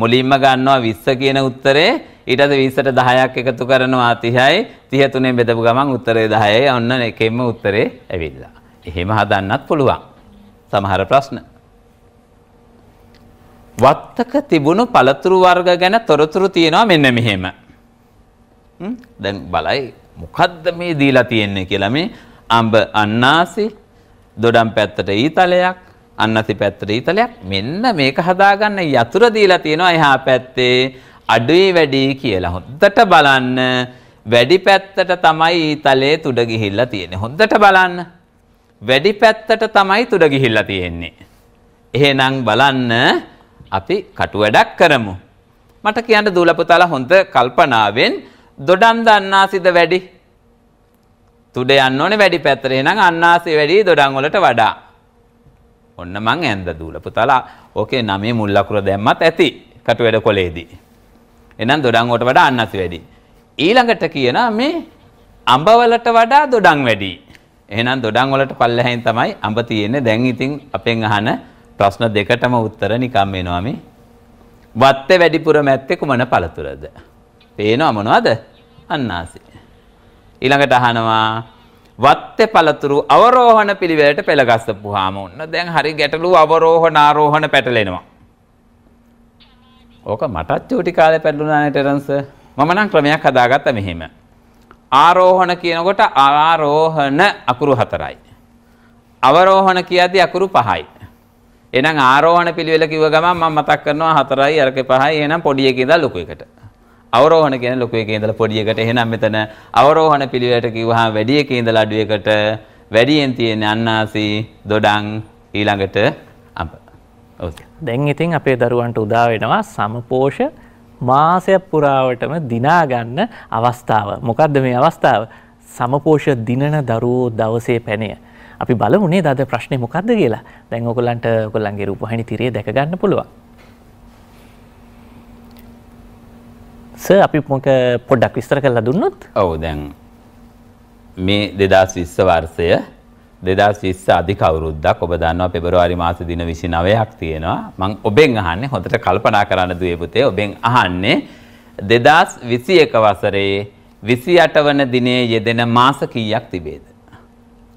මුලින්ම ගන්නවා 20 කියන උත්තරේ ඊට පස්සේ 20ට 10ක් එකතු කරනවා 30යි 33 බෙදපු ගමන් උත්තරේ 10යි ඔන්න එකෙන්ම උත්තරේ ඇවිල්ලා. එහෙම හදන්නත් පුළුවන්. සමහර ප්‍රශ්න. වත්තක තිබුණු පළතුරු වර්ග ගැන තොරතුරු තියෙනවා මෙන්න මෙහෙම. දැන් බලයි මොකද්ද මේ දීලා තියෙන්නේ කියලා මේ අඹ අන්නාසි දොඩම් පැත්තට ඊතලයක් අන්න අති පැත්තට ඊතලයක් මෙන්න මේක හදාගන්න යතුර දීලා තියෙනවා එහා පැත්තේ අඩුයි වැඩි කියලා හොද්දට බලන්න වැඩි පැත්තට තමයි ඊතලයේ තුඩ ගිහිල්ලා තියෙන්නේ හොද්දට බලන්න වැඩි පැත්තට තමයි තුඩ ගිහිල්ලා තියෙන්නේ එහෙනම් බලන්න අපි කටු වැඩක් කරමු මට කියන්න දූලපුතාලා හොඳ කල්පනාවෙන් දොඩම් දන්නාසිද වැඩි තුඩ යන්න ඕනේ වැඩි පැත්තට එහෙනම් අන්නාසි වැඩි දොඩම් වලට වඩා ඔන්න මං ඇන්ද දූල පුතලා ඕකේ නමේ මුල් ලකුර දැම්මත් ඇති කටුවැඩ කොලේදී. එහෙනම් දොඩම් වලට වඩා අන්නස් වැඩි. ඊළඟට කියනවා මේ අඹ වලට වඩා දොඩම් වැඩි. එහෙනම් දොඩම් වලට පල්ලෙහෙන් තමයි අඹ තියෙන්නේ. දැන් ඉතින් අපෙන් අහන ප්‍රශ්න දෙකටම උත්තර නිකම් එනවා මේ. වත්තේ වැඩිපුර මැත්තේ කුමන පළතුරද? පේනව මොනවද? අන්නාසි. ඊළඟට අහනවා වත්ත්‍ය පළතුරු අවරෝහණ පිළිවෙලට පෙළගස්සපුවාම ඔන්න දැන් හරි ගැටලු අවරෝහණ ආරෝහණ පැටලෙනවා. ඕක මටත් චූටි කාලේ පැටලුණා නේ ටෙරන්ස්. මම නම් ක්‍රමයක් හදාගත්තා මෙහෙම. ආරෝහණ කියනකොට ආරෝහණ අකුරු හතරයි. අවරෝහණ කියද්දී අකුරු පහයි. එහෙනම් ආරෝහණ පිළිවෙල කිව්ව ගමන් මම මතක් කරනවා හතරයි අරක පහයි එහෙනම් පොඩි එකේ ඉඳලා ලොකු එකට. අවරෝහණ කියන ලොකු එකේ ඉඳලා පොඩි එකට එහෙනම් මෙතන අවරෝහණ පිළිවෙලට කිව්වහම වැඩි එකේ ඉඳලා අඩු එකට වැඩියෙන් තියෙන අන්නාසි දොඩම් ඊළඟට අඹ. දැන් ඉතින් අපේ දරුවන්ට උදා වෙනවා සමපෝෂ මාසයක් පුරාවටම දිනා ගන්න අවස්ථාව. මොකද්ද මේ අවස්ථාව? සමපෝෂ දිනන දරුවෝ දවසේ පැනය. අපි බලමුනේ දද ප්‍රශ්නේ මොකද්ද කියලා. දැන් ඔයගොල්ලන්ට ඔයගොල්ලන්ගේ රූපවාහිනී තිරේ දැක ගන්න පුළුවන්. ස අපි මොක පොඩ්ඩක් විස්තර කරලා දුන්නොත් ඔවු දැන් මේ දෙදස් විස්ස වර්සය දෙදස් විස්ස අධිකවරුද්දක් ඔබ දන්නවා පෙබරවාරි මාස දින විසි නවයක් තියෙනවා මං ඔබෙන් අහන්නේ හොඳට කල්පනා කරන්න දුවපුතේ ඔබෙන් අහන්නේ දෙදස් විසි එක වසරේ විසි අටවන දිනේ යෙදෙන මාස කීයක් තිබේද.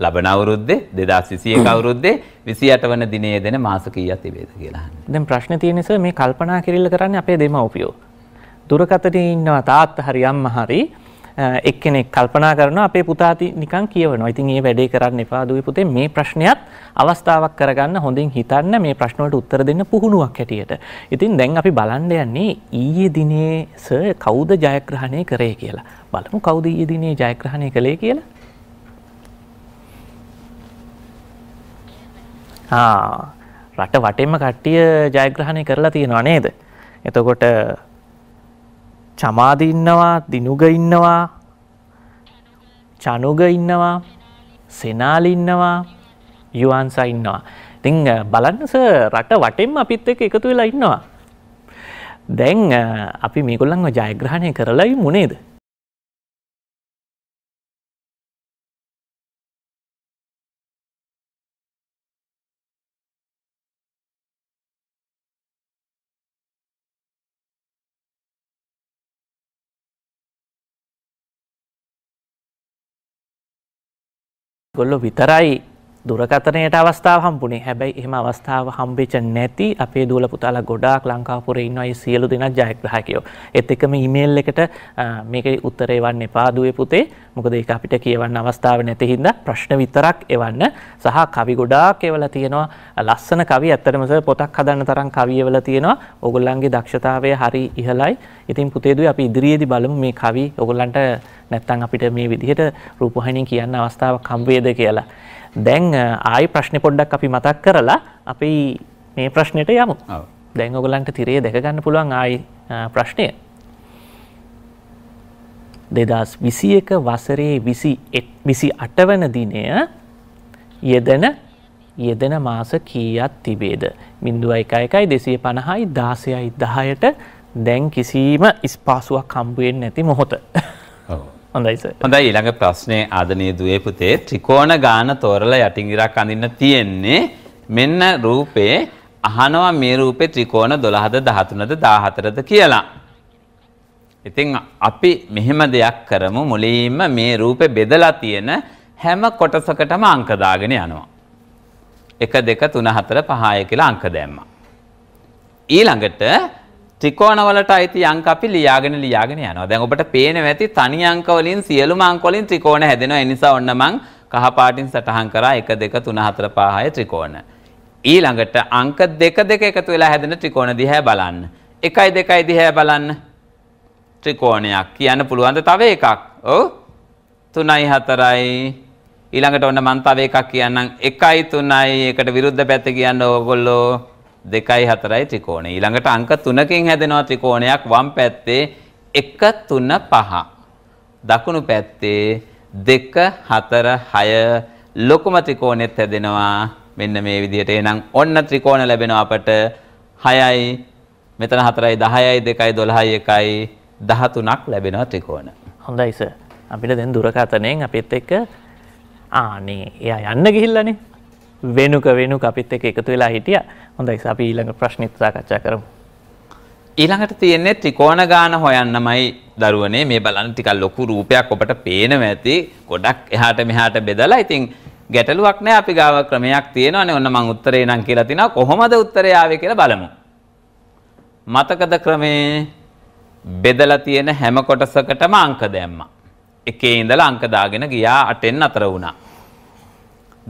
ලබන අවුරුද්දේ දෙදස් විසිය කවුරුද්දේ විසි අටවන දිනේ දෙන මාස කීයක් තිබේද කියලා දැන් ප්‍රශ්න තියෙනස මේ කල්පනා කිරිල්ල කරන්න අපේ දෙමවපියෝ දුරකතනේ ඉන්නවා තාත්තා හරි අම්මා හරි එක්කෙනෙක් කල්පනා කරනවා අපේ පුතා නිකන් කියවනවා. ඉතින් මේ වැඩේ කරන්න එපා දුවේ පුතේ මේ ප්‍රශ්නයත් අවස්ථාවක් කරගන්න හොඳින් හිතන්න මේ ප්‍රශ්න වලට උත්තර දෙන්න පුහුණුවක් හැටියට. ඉතින් දැන් අපි බලන්න යන්නේ ඊයේ දිනේ සර් කවුද ජයග්‍රහණය කරේ කියලා. බලමු කවුද ඊයේ දිනේ ජයග්‍රහණය කළේ කියලා. ආ රට වටේම කට්ටිය ජයග්‍රහණය කරලා තියෙනවා නේද? එතකොට චමාද ඉන්නවා දිනුග ඉන්නවා චනුග ඉන්නවා සෙනාල ඉන්නවා යුවන්සා ඉන්නවා. තිං බලන්නස රට වටෙන් අපිත් එක එකතු වෙලා ඉන්නවා. දැන් අපි මේකොල්ලන්ව ජයග්‍රහණය කරලයි මුණේද. ගොල්ලො විතරයි දුරකතනයට අවස්ථාව හම්බුනේ හැබැයි එහෙම අවස්ථාව හම්බෙච්ච නැති අපේ දූල පුතාලා ගොඩාක් ලංකාපුරේ ඉන්නවා ඒ සියලු දෙනා ජයග්‍රාහකයෝ. ඒත් එක්කම ඊමේල් එකට මේකේ උත්තරය එවන්න එපා දුවේ පුතේ. මොකද ඒක අපිට කියවන්න අවස්ථාව නැති හින්දා ප්‍රශ්න විතරක් එවන්න සහ කවි ගොඩාක් එවලා තියෙනවා. ලස්සන කවි ඇත්තටම සර් පොතක් හදන්න තරම් කවි එවලා තියෙනවා. ඕගොල්ලන්ගේ දක්ෂතාවය හරි ඉහළයි. ඉතින් පුතේ දුවේ අපි ඉදිරියේදී බලමු මේ කවි ඕගොල්ලන්ට නැත්තම් අපිට මේ විදිහට රූපවාහිනියෙන් කියන්න අවස්ථාවක් හම්බ වේද කියලා. දැන් ආයි ප්‍රශ්න පොඩ්ඩක් අපි මතක් කරලා අපි මේ ප්‍රශ්නයට යමු දැන් ඔගලන්ට තිරේ දෙකගන්න පුළුවන් ආයි ප්‍රශ්නය දෙදස් විසි එක වසරේ විසි විසි අටවන දිනය යෙදන යෙදෙන මාස කීයක් තිබේද මින්දුව එක එකයි දෙසය පණහයි දාසයයි දහයට දැන් කිසිීම ඉස්පාසුවක් කම්පුුවෙන් නැති මොහොත හොඳයිස හොඳයි ඊළඟ ප්‍රශ්නය ආදනය දුවේ පුතේ ත්‍රිකෝණ ගාන තෝරල යටිගිරක් අඳන්න තියෙන්නේ මෙන්න රූපේ අහනවා මේ රූපේ ත්‍රිකෝණ දොළහද දහතුනද දාහතරද කියලා. ඉතිං අපි මෙහෙම දෙයක් කරමු මුලීම මේ රූපෙ බෙදලා තියෙන හැම කොටසකටම අංකදාගෙන යනවා. එක දෙක තුන හතර පහය කියලා අංක දැම්ම. ඊළඟට ත්‍රිකෝණවලට අයිති අංක අපි ලියාගෙන ලියාගෙන යනවා. දැන් ඔබට පේනවා ඇති තනි අංක වලින් සියලුම අංක වලින් ත්‍රිකෝණ හැදෙනවා. ඒ නිසා ඔන්න මං කහ පාටින් සටහන් කරා 1 2 3 4 5 6 ත්‍රිකෝණ. ඊළඟට අංක දෙක දෙක එකතු වෙලා හැදෙන ත්‍රිකෝණ දිහා බලන්න. 1 2 දිහා බලන්න. ත්‍රිකෝණයක් කියන්න පුළුවන් තව එකක්. ඔව්. 3යි 4යි ඊළඟට ඔන්න මං තව එකක් කියන්නම් 1යි 3යි ඒකට විරුද්ධ පැත්ත කියන්න ඕගොල්ලෝ දෙකයි හතරයි ත්‍රිකෝණය. ඊළඟට අංක 3කින් හැදෙනවා ත්‍රිකෝණයක් වම් පැත්තේ 1 3 5. දකුණු පැත්තේ 2 4 6 ලොකුම ත්‍රිකෝණෙත් හැදෙනවා. මෙන්න මේ විදිහට එහෙනම් ඔන්න ත්‍රිකෝණ ලැබෙනවා අපට 6යි මෙතන 4යි 10යි 2යි 12යි 1යි 13ක් ලැබෙනවා ත්‍රිකෝණ. හොඳයි සර්. අපිට දැන් දුරකථනයෙන් අපිත් එක්ක ආනේ එයා යන්න ගිහිල්ලානේ වෙනුක වෙනුක අපිත් එක්ක එකතු වෙලා හිටියා. හොඳයි අපි ඊළඟ ප්‍රශ්නෙත් සාකච්ඡා කරමු. ඊළඟට තියෙන්නේ ත්‍රිකෝණ ගාන හොයන්නමයි දරුවනේ මේ බලන්න ටිකක් ලොකු රූපයක් ඔබට පේනවා ඇති. ගොඩක් එහාට මෙහාට බෙදලා ඉතින් ගැටලුවක් නෑ අපි ගාව ක්‍රමයක් තියෙනවානේ. ඔන්න මං උත්තරේ නම් කියලා තිනවා. කොහොමද උත්තරේ ආවේ කියලා බලමු. මතකද ක්‍රමේ බෙදලා තියෙන හැම කොටසකටම අංක දැම්මා. එකේ ඉඳලා අංක දාගෙන ගියා 8න් අතර වුණා.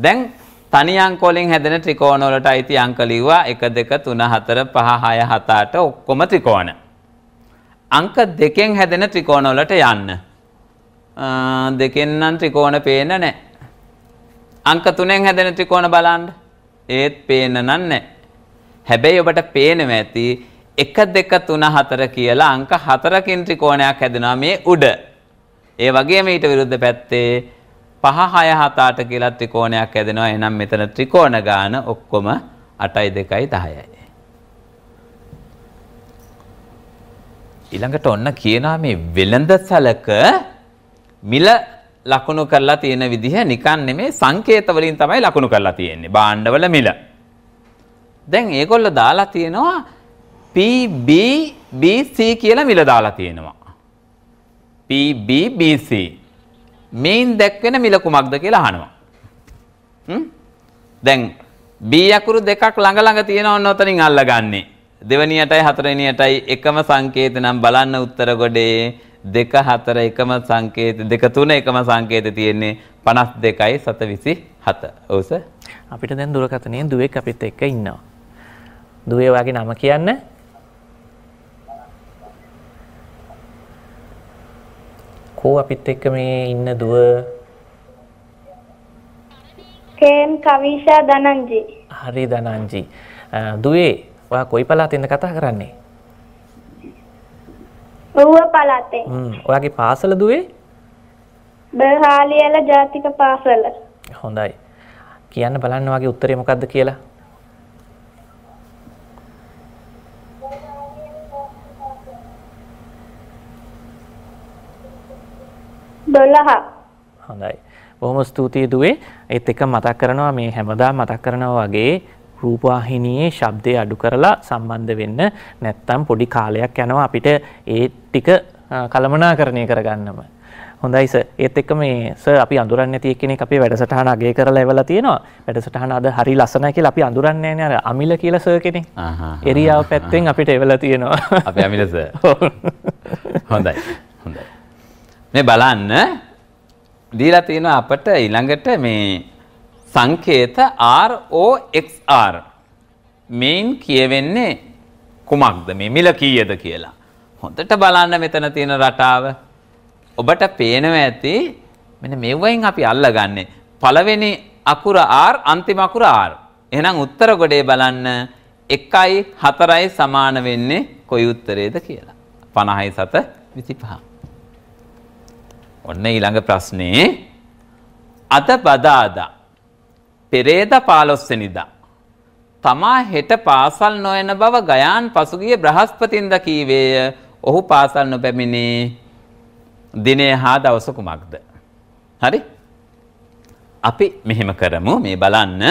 දැන් තනි අංක හැදෙන ත්‍රිකෝණ වලට අයිති අංක ලිව්වා 1 2 3 4 5 6 7 8 ඔක්කොම ත්‍රිකෝණ. අංක දෙකෙන් හැදෙන ත්‍රිකෝණ වලට යන්න. දෙකෙන් නම් ත්‍රිකෝණ පේන්නේ නැහැ. අංක තුනෙන් හැදෙන ත්‍රිකෝණ බලන්න. ඒත් පේන්න නැහැ. හැබැයි ඔබට පේනවා ඇති 1 2 3 4 කියලා අංක හතරකින් ත්‍රිකෝණයක් හැදෙනවා මේ උඩ. ඒ වගේම ඊට විරුද්ධ පැත්තේ පහ හය හතාට කියලා ත්‍රිකෝණයක් ඇදෙනවා. එහෙනම් මෙතන ත්‍රිකෝණ ගාන ඔක්කොම 8යි 2යි 10යි. ඊළඟට ඔන්න කියනවා මේ වෙළඳ සැලක මිල ලකුණු කරලා තියෙන විදිහ නිකන් නෙමේ සංකේත වලින් තමයි ලකුණු කරලා තියෙන්නේ. භාණ්ඩවල මිල. දැන් ඒගොල්ලෝ දාලා තියෙනවා PBBC කියලා මිල දාලා තියෙනවා. PBBC මෙයින් දැක්වෙන මිල කුමක්ද කියලා අහනවා. දැන් B අකුරු දෙකක් ළඟ ළඟ තියෙනව නොතනින් අල්ලගන්නේ. දෙවැනියටයි හතරවෙනියටයි එකම සංකේත නම් බලන්න උත්තර ගොඩේ දෙක හතර එකම සංකේත දෙක තුන එකම සංකේත තියෙන්නේ 52යි 727. ඔව් සර්. අපිට දැන් දුරකථනයෙන් දුවෙක් අපිත් එක්ක ඉන්නවා. දුවේ ඔයාගේ නම කියන්න කෝ අපිත් එක්ක මේ ඉන්න දුව කේම් කවිෂා දනංජි හරි දනංජි දුවේ ඔයා කොයි පළාතෙන්ද කතා කරන්නේ ඌව පළාතේ හ්ම් ඔයාගේ පාසල දුවේ බර්හාලියල ජාතික පාසල හොඳයි කියන්න බලන්න ඔයාගේ උත්තරේ මොකක්ද කියලා 12. හොඳයි. බොහොම ස්තුතියි දුවේ. ඒත් එක මතක් කරනවා මේ හැමදාම මතක් කරනවා වගේ රූපවාහිනියේ ශබ්දය අඩු කරලා සම්බන්ධ වෙන්න නැත්තම් පොඩි කාලයක් යනවා අපිට ඒ ටික කළමනාකරණය කරගන්නම. හොඳයි සර්. ඒත් එක්ක මේ සර් අපි අඳුරන්නේ නැති එක්කෙනෙක් අපේ වැඩසටහන අගය කරලා එවලා තියෙනවා. වැඩසටහන අද හරි ලස්සනයි කියලා අපි අඳුරන්නේ නැහැ අර අමිල කියලා සර් කෙනෙක්. එරියාව පැත්තෙන් අපිට එවලා තියෙනවා. අපේ අමිල සර්. හොඳයි. හොඳයි. මේ බලන්න දීලා තියෙනවා අපට ඊළඟට මේ සංකේත ROXR මේන් කියවෙන්නේ කුමක්ද මේ මිල කීයද කියලා. හොඳට බලන්න මෙතන තියෙන රටාව. ඔබට පේනවා ඇති මෙන්න මෙවයින් අපි අල්ලගන්නේ. පළවෙනි අකුර R අන්තිම අකුර R. එහෙනම් උත්තර ගොඩේ බලන්න 1යි 4යි සමාන වෙන්නේ කොයි උත්තරේද කියලා. 50යි 7 25. ඔන්න ඊළඟ ප්‍රශ්නේ අද බදාදා පෙරේද 15 වෙනිදා තමා හෙට පාසල් නොයන බව ගයාන් පසුගිය බ්‍රහස්පතින්ද කීවේය. ඔහු පාසල් නොපැමිණි දිනේ හා දවස කුමක්ද? හරි? අපි මෙහෙම කරමු මේ බලන්න.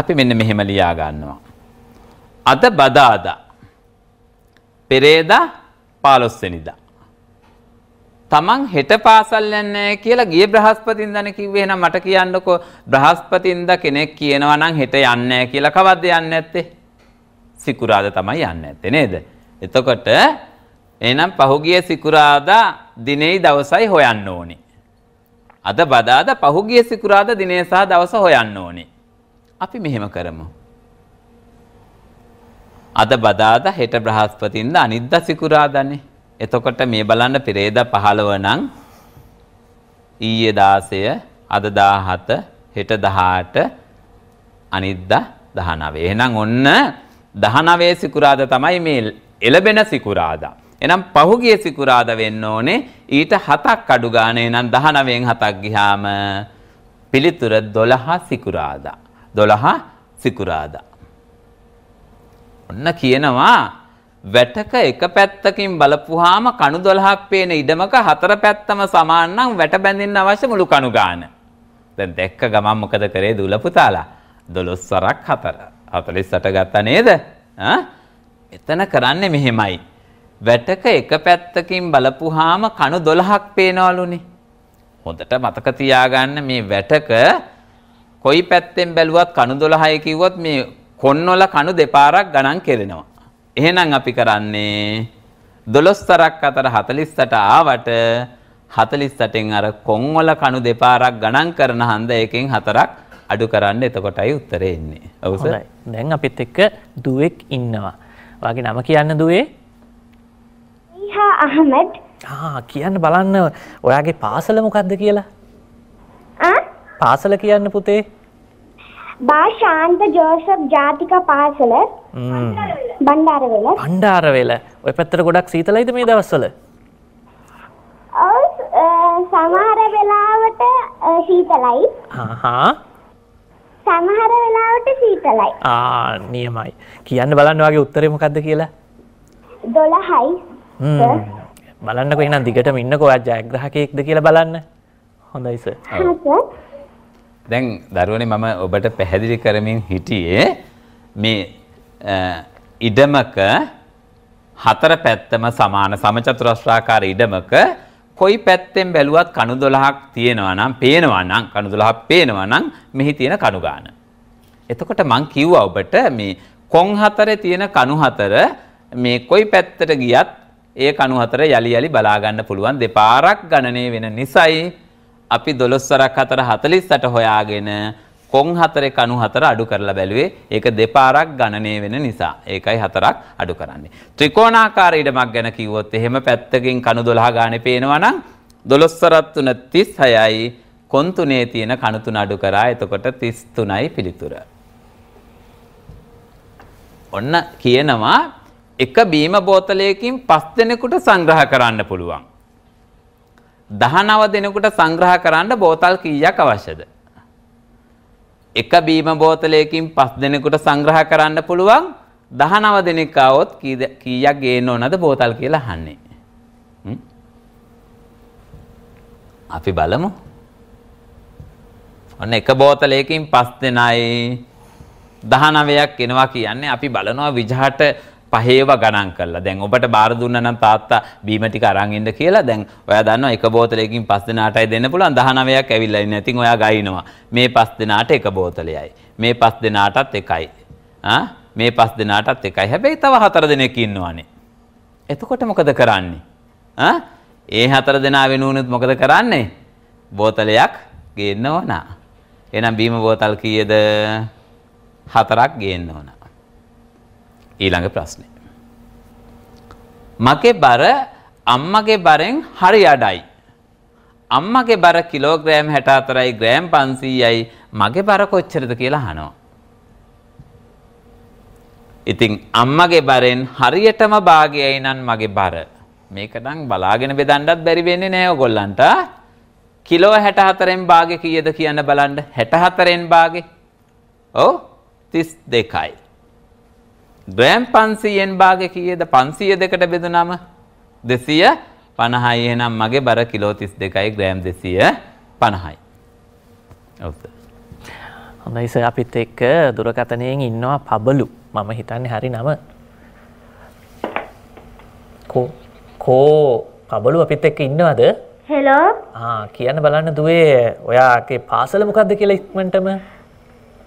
අපි මෙන්න මෙහෙම ලියා ගන්නවා. අද බදාදා පෙරේදා පාලොස්වෙනිදා. තමන් හෙට පාසල් යන්නේ කියලා ගිය බ්‍රහස්පතින්දන කිව්වේ එහෙනම් මට කියන්නකෝ බ්‍රහස්පතින්ද කෙනෙක් කියනවා නම් හෙට යන්නේ කියලා කවද්ද යන්නේ නැත්තේ? සිකුරාදා තමයි යන්නේ නැත්තේ නේද? එතකොට එහෙනම් පහුගිය සිකුරාදා දිනෙයි දවසයි හොයන්න ඕනේ. අද බදාදා පහුගිය සිකුරාදා දිනේ සහ දවස හොයන්න ඕනේ. අපි මෙහෙම කරමු. අද බදාද හෙට බ්‍රහස්පතින්ද අනිද්දා සිකුරාදානේ. එතකොට මේ බලන්න පෙරේද 15 නම් ඊයේ 16 අද 17 හෙට 18 අනිද්දා 19. එහෙනම් ඔන්න 19 සිකුරාදා තමයි මේ එළබෙන සිකුරාදා. එනම් පහුගිය සිකුරාදා වෙන්න ඕනේ ඊට 7ක් අඩු ගන්න. එහෙනම් 19න් 7ක් ගියාම පිළිතුර 12 සිකුරාදා. 12 සිකුරාදා. ඔන්න කියනවා වැටක එක පැත්තකින් බලපුවාම කණු 12ක් පේන ඉඩමක හතර පැත්තම සමාන නම් වැට බැඳෙන්න අවශ්‍ය මුළු කණු ගාන. දැන් දැක්ක ගමන් මොකද කරේ දුල පුතාලා? 12සරක් 4. 48 ගත්තා නේද? ඈ එතන කරන්නේ මෙහෙමයි. වැටක එක පැත්තකින් බලපුවාම කණු 12ක් පේනවලුනේ. හොඳට මතක තියාගන්න මේ වැටක කොයි පැත්තෙන් බැලුවත් කණු 12යි කිව්වොත් මේ කොන්නොල කණු දෙපාරක් ගණන් කෙරෙනවා. එහෙනම් අපි කරන්නේ 12තරක් අතර 48ට ආවට 48න් අර කොන්වල කණු දෙපාරක් ගණන් කරන හන්ද එකෙන් හතරක් අඩු කරන්න එතකොටයි උත්තරේ එන්නේ. ඔව් සර්. දැන් අපිත් එක්ක දුවෙක් ඉන්නවා. ඔයාගේ නම කියන්න දුවේ? ඊහා අහමඩ්. ආ කියන්න බලන්න ඔයාගේ පාසල මොකක්ද කියලා? ආ පාසල කියන්න පුතේ. භාෂාන්ත ජෝසප් ජාතික පාසල බණ්ඩාරවෙල බණ්ඩාරවෙල ඔය පැත්තට ගොඩක් සීතලයිද මේ දවස්වල සමහර වෙලාවට සීතලයි හා සමහර වෙලාවට සීතලයි ආ නියමයි කියන්න බලන්න වගේ උත්තරේ මොකක්ද කියලා දොළහයි බලන්නකො එහෙනම් දිගටම ඉන්නකෝ ඔයා ජයග්‍රහකයෙක්ද කියලා බලන්න හොඳයි සර් දැන් දරුවනේ මම ඔබට පැහැදිලි කරමින් හිටියේ මේ ඉඩමක හතර පැත්තම සමාන සමචතුරස්‍රාකාර ඉඩමක කොයි පැත්තෙන් බැලුවත් කණු 12ක් තියෙනවා නම් පේනවා නම් කණු 12ක් පේනවා නම් මෙහි තියෙන කණු ගාන. එතකොට මං කිව්වා ඔබට මේ කොන් හතරේ තියෙන කණු හතර මේ කොයි පැත්තට ගියත් ඒ කණු හතර යලි යලි බලා ගන්න පුළුවන් දෙපාරක් ගණනේ වෙන නිසායි අපි 12වරක් 4 48 හොයාගෙන කොන් 4 කණු 4 අඩු කරලා බැලුවේ ඒක දෙපාරක් ගණනය වෙන නිසා. ඒකයි 4ක් අඩු කරන්නේ. ත්‍රිකෝණාකාර ඉඩමක් ගැන කිව්වොත් එහෙම පැත්තකින් කණු 12 ගානේ පේනවා නම් 12වරක් 3 36යි කොන් තුනේ තියෙන කණු තුන අඩු කරා. එතකොට 33යි පිළිතුර. ඔන්න කියනවා එක බීම බෝතලයකින් පස් දෙනෙකුට සංග්‍රහ කරන්න පුළුවන්. 19 දෙනෙකුට සංග්‍රහ කරන්න බෝතල් කීයක් අවශ්‍යද? එක බීම බෝතලයකින් 5 දෙනෙකුට සංග්‍රහ කරන්න පුළුවන් 19 දෙනෙක් આવොත් කීයක් ගේන්න ඕනද බෝතල් කියලා අහන්නේ. අපි බලමු. ඔන්න එක බෝතලයකින් 5 දෙනයි 19ක් එනවා කියන්නේ අපි බලනවා විජහට පහේව ගණන් කළා. දැන් ඔබට බාර දුන්නා නම් තාත්තා බීම ටික අරන් ඉන්න කියලා. දැන් ඔයා දන්නවා එක බෝතලයකින් පස් දෙනාටයි දෙන්න පුළුවන් 19ක් ඇවිල්ලා ඉන්නේ. ඉතින් ඔයා ගයිනවා. මේ පස් දෙනාට එක බෝතලයයි. මේ පස් දෙනාටත් එකයි. ආ මේ පස් දෙනාටත් එකයි. හැබැයි තව හතර දෙනෙක් ඉන්නවානේ. එතකොට මොකද කරන්නේ? ආ ඒ හතර දෙනා වෙනුනොත් මොකද කරන්නේ? බෝතලයක් ගේන්න ඕන. එහෙනම් බීම බෝතල් කීයද? හතරක් ගේන්න ඕන. ඊළඟ ප්‍රශ්නේ. මගේ බර අම්මගේ බරෙන් හරි අඩයි. අම්මගේ බර කිලෝග්‍රෑම් 64යි ග්‍රෑම් 500යි මගේ බර කොච්චරද කියලා අහනවා. ඉතින් අම්මගේ බරෙන් හරියටම භාගයයි නම් මගේ බර. මේක නම් බලාගෙන බෙදන්නත් බැරි වෙන්නේ නෑ ඔයගොල්ලන්ට. කිලෝ 64න් භාගය කීයද කියන්න බලන්න 64න් භාගය. ඔව් 32යි. ග්‍රෑම් 500න් භාගය කීයද 500 දෙකට බෙදුනම 200 50යි එහෙනම් මගේ බර කිලෝ 32යි ග්‍රෑම් 250යි. ඔව් සර්. හොඳයි සර් අපිත් එක්ක දුරකථනයෙන් ඉන්නවා පබලු. මම හිතන්නේ හරි නම. කෝ කෝ පබලු අපිත් එක්ක ඉන්නවද? හෙලෝ. ආ කියන්න බලන්න දුවේ ඔයාගේ පාසල මොකද්ද කියලා ඉක්මනටම.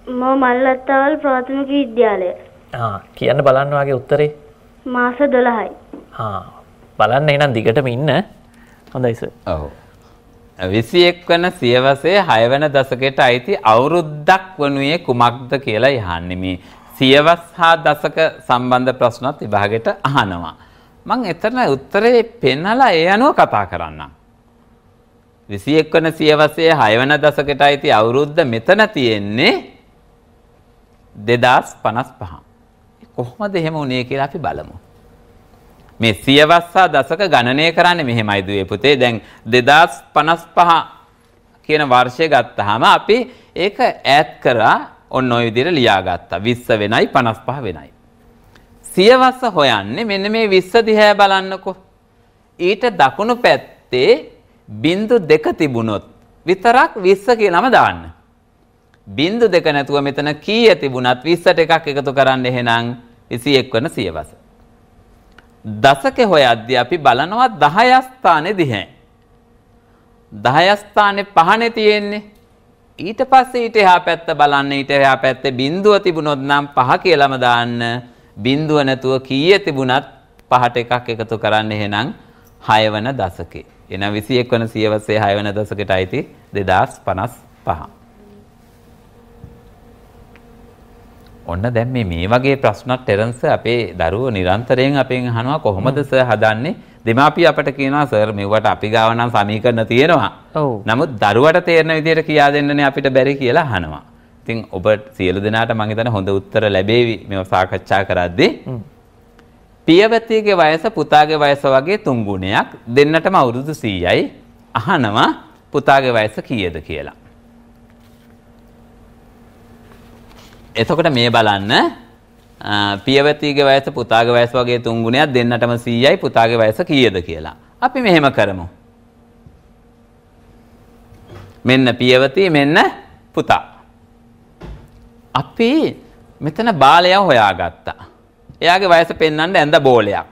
මම මල්ලත්තාවල් ප්‍රාථමික විද්‍යාලය. කියන්න බලන්න වගේ උත්තරේ මාස දොළහයි බලන්න එනම් දිගටම ඉන්න හොඳයිස ඔහු විසි එක් වන සියවසේ හයවන දසකට අයිති අවුරුද්දක් වනුයේ කුමක්ද කියලා යහන්නෙමි සියවස් හා දසක සම්බන්ධ ප්‍රශ්නත් විභාගට අහනවා මං එතරන උත්තරේ පෙන්නලා ඒ අනුව කතා කරන්න විසි එක් වන සියවසේ හයවන දසකට අයිති අවුරුද්ධ මෙතන තියෙන්නේ දෙදස් පනස් පහන් කොහොමද එහෙම වුණේ කියලා අපි බලමු. මේ සියවස්සා දශක ගණනය කරන්නේ මෙහෙමයි දුවේ පුතේ. දැන් 2055 කියන වර්ෂය ගත්තාම අපි ඒක ඈඩ් කරලා ඔන්න ඔය විදිහට ලියාගත්තා. 20 වෙනයි 55 වෙනයි. සියවස්ස හොයන්නේ මෙන්න මේ 20 දිහා බලන්නකෝ. ඊට දකුණු පැත්තේ බින්දු දෙක තිබුණොත් විතරක් 20 කියලාම දාන්න. බින්දු දෙක නැතුව මෙතන කීය තිබුණත් 20ට එකක් එකතු කරන්න එහෙනම් විසි එක් වන සියවස. දසක හොය අද්‍ය අපි බලනවා දහයස්ථානෙ දිහැ. දහයස්ථානෙ පහනෙ තියෙන්නේ ඊට පස්සේ ඊට එහා පැත්ත බලන්න ඊට එහා පැත්තේ බිඳුව තිබුණොත් නම් පහ කියලාම දාන්න බිඳුව නැතුව කීයේ තිබුණත් පහට එකක් එකතු කරන්න එහෙනම් 6 වන දශකේ. එහෙනම් 21 වන සියවසේ 6 වන දශකයට අයිති 2055. ඔන්න දැන් මේ මේ වගේ ප්‍රශ්නක් ටෙරන්ස් අපේ දරුවෝ නිරන්තරයෙන් අපෙන් අහනවා කොහොමද සර් හදන්නේ? දෙමාපිය අපට කියනවා සර් මෙවට අපි ගාව නම් සමීකරණ තියෙනවා. නමුත් දරුවට තේරෙන විදිහට කියා දෙන්නනේ අපිට බැරි කියලා අහනවා. ඉතින් ඔබ සියලු දෙනාට මම හිතන්නේ හොඳ උත්තර ලැබේවි මේව සාකච්ඡා කරද්දී. පියවතියගේ වයස පුතාගේ වයස වගේ තුන් ගුණයක් දෙන්නටම අවුරුදු 100යි. අහනවා පුතාගේ වයස කීයද කියලා. එතකොට මේ බලන්න පියවතිගේ වයස පුතාගේ වයස වගේ තුන් ගුණයක් දෙන්නටම 100යි පුතාගේ වයස කීයද කියලා. අපි මෙහෙම කරමු. මෙන්න පියවති මෙන්න පුතා. අපි මෙතන බාලයා හොයාගත්තා. එයාගේ වයස පෙන්වන්න ඇඳ බෝලයක්.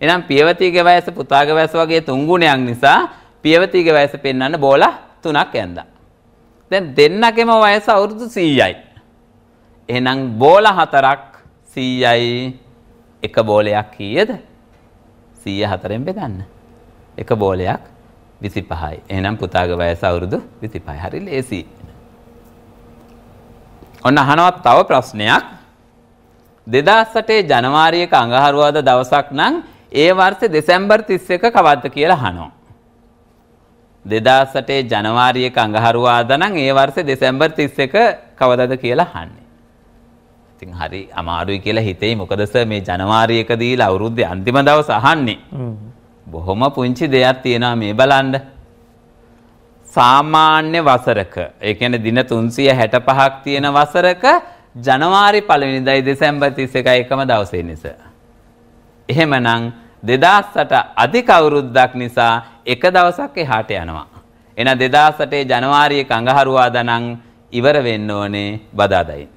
එනම් පියවතිගේ වයස පුතාගේ වයස වගේ තුන් ගුණයක් නිසා පියවතිගේ වයස පෙන්වන්න බෝලා තුනක් ඇඳා. දැන් දෙන්නගේම වයස අවුරුදු 100යි. එහෙනම් බෝල හතරක් 100යි එක බෝලයක් කීයද? 104ෙන් බෙදන්න. එක බෝලයක් 25යි. එහෙනම් පුතාගේ වයස අවුරුදු 25. හරි ලේසි. ඔන්න අහනවා තව ප්‍රශ්නයක්. 2008 ජනවාරියක අඟහරුවාද දවසක් නම් ඒ වර්ෂේ දෙසැම්බර් 31 කවද්ද කියලා අහනවා. 2008 ජනවාරියක අඟහරුවාද නම් ඒ වර්ෂේ දෙසැම්බර් 31 කවදද කියලා අහන්නේ. ඉතින් හරි අමාරුයි කියලා හිතේ මොකද සර් මේ ජනවාරියක දීලා අවුරුද්දේ අන්තිම දවස් අහන්නේ. බොහොම පුංචි දෙයක් තියෙනවා මේ බලන්න. සාමාන්‍ය වසරක ඒ කියන්නේ දින 365ක් තියෙන වසරක ජනවාරි පළවෙනිදායි දෙසැම්බර් 31යි එකම දවසේ නිසා. එහෙමනම් 2008 අධික අවුරුද්දක් නිසා එක දවසක් එහාට යනවා. එන 2008 ජනවාරියේ කඟහරුවාදා නම් ඉවර වෙන්න ඕනේ බදාදයින්.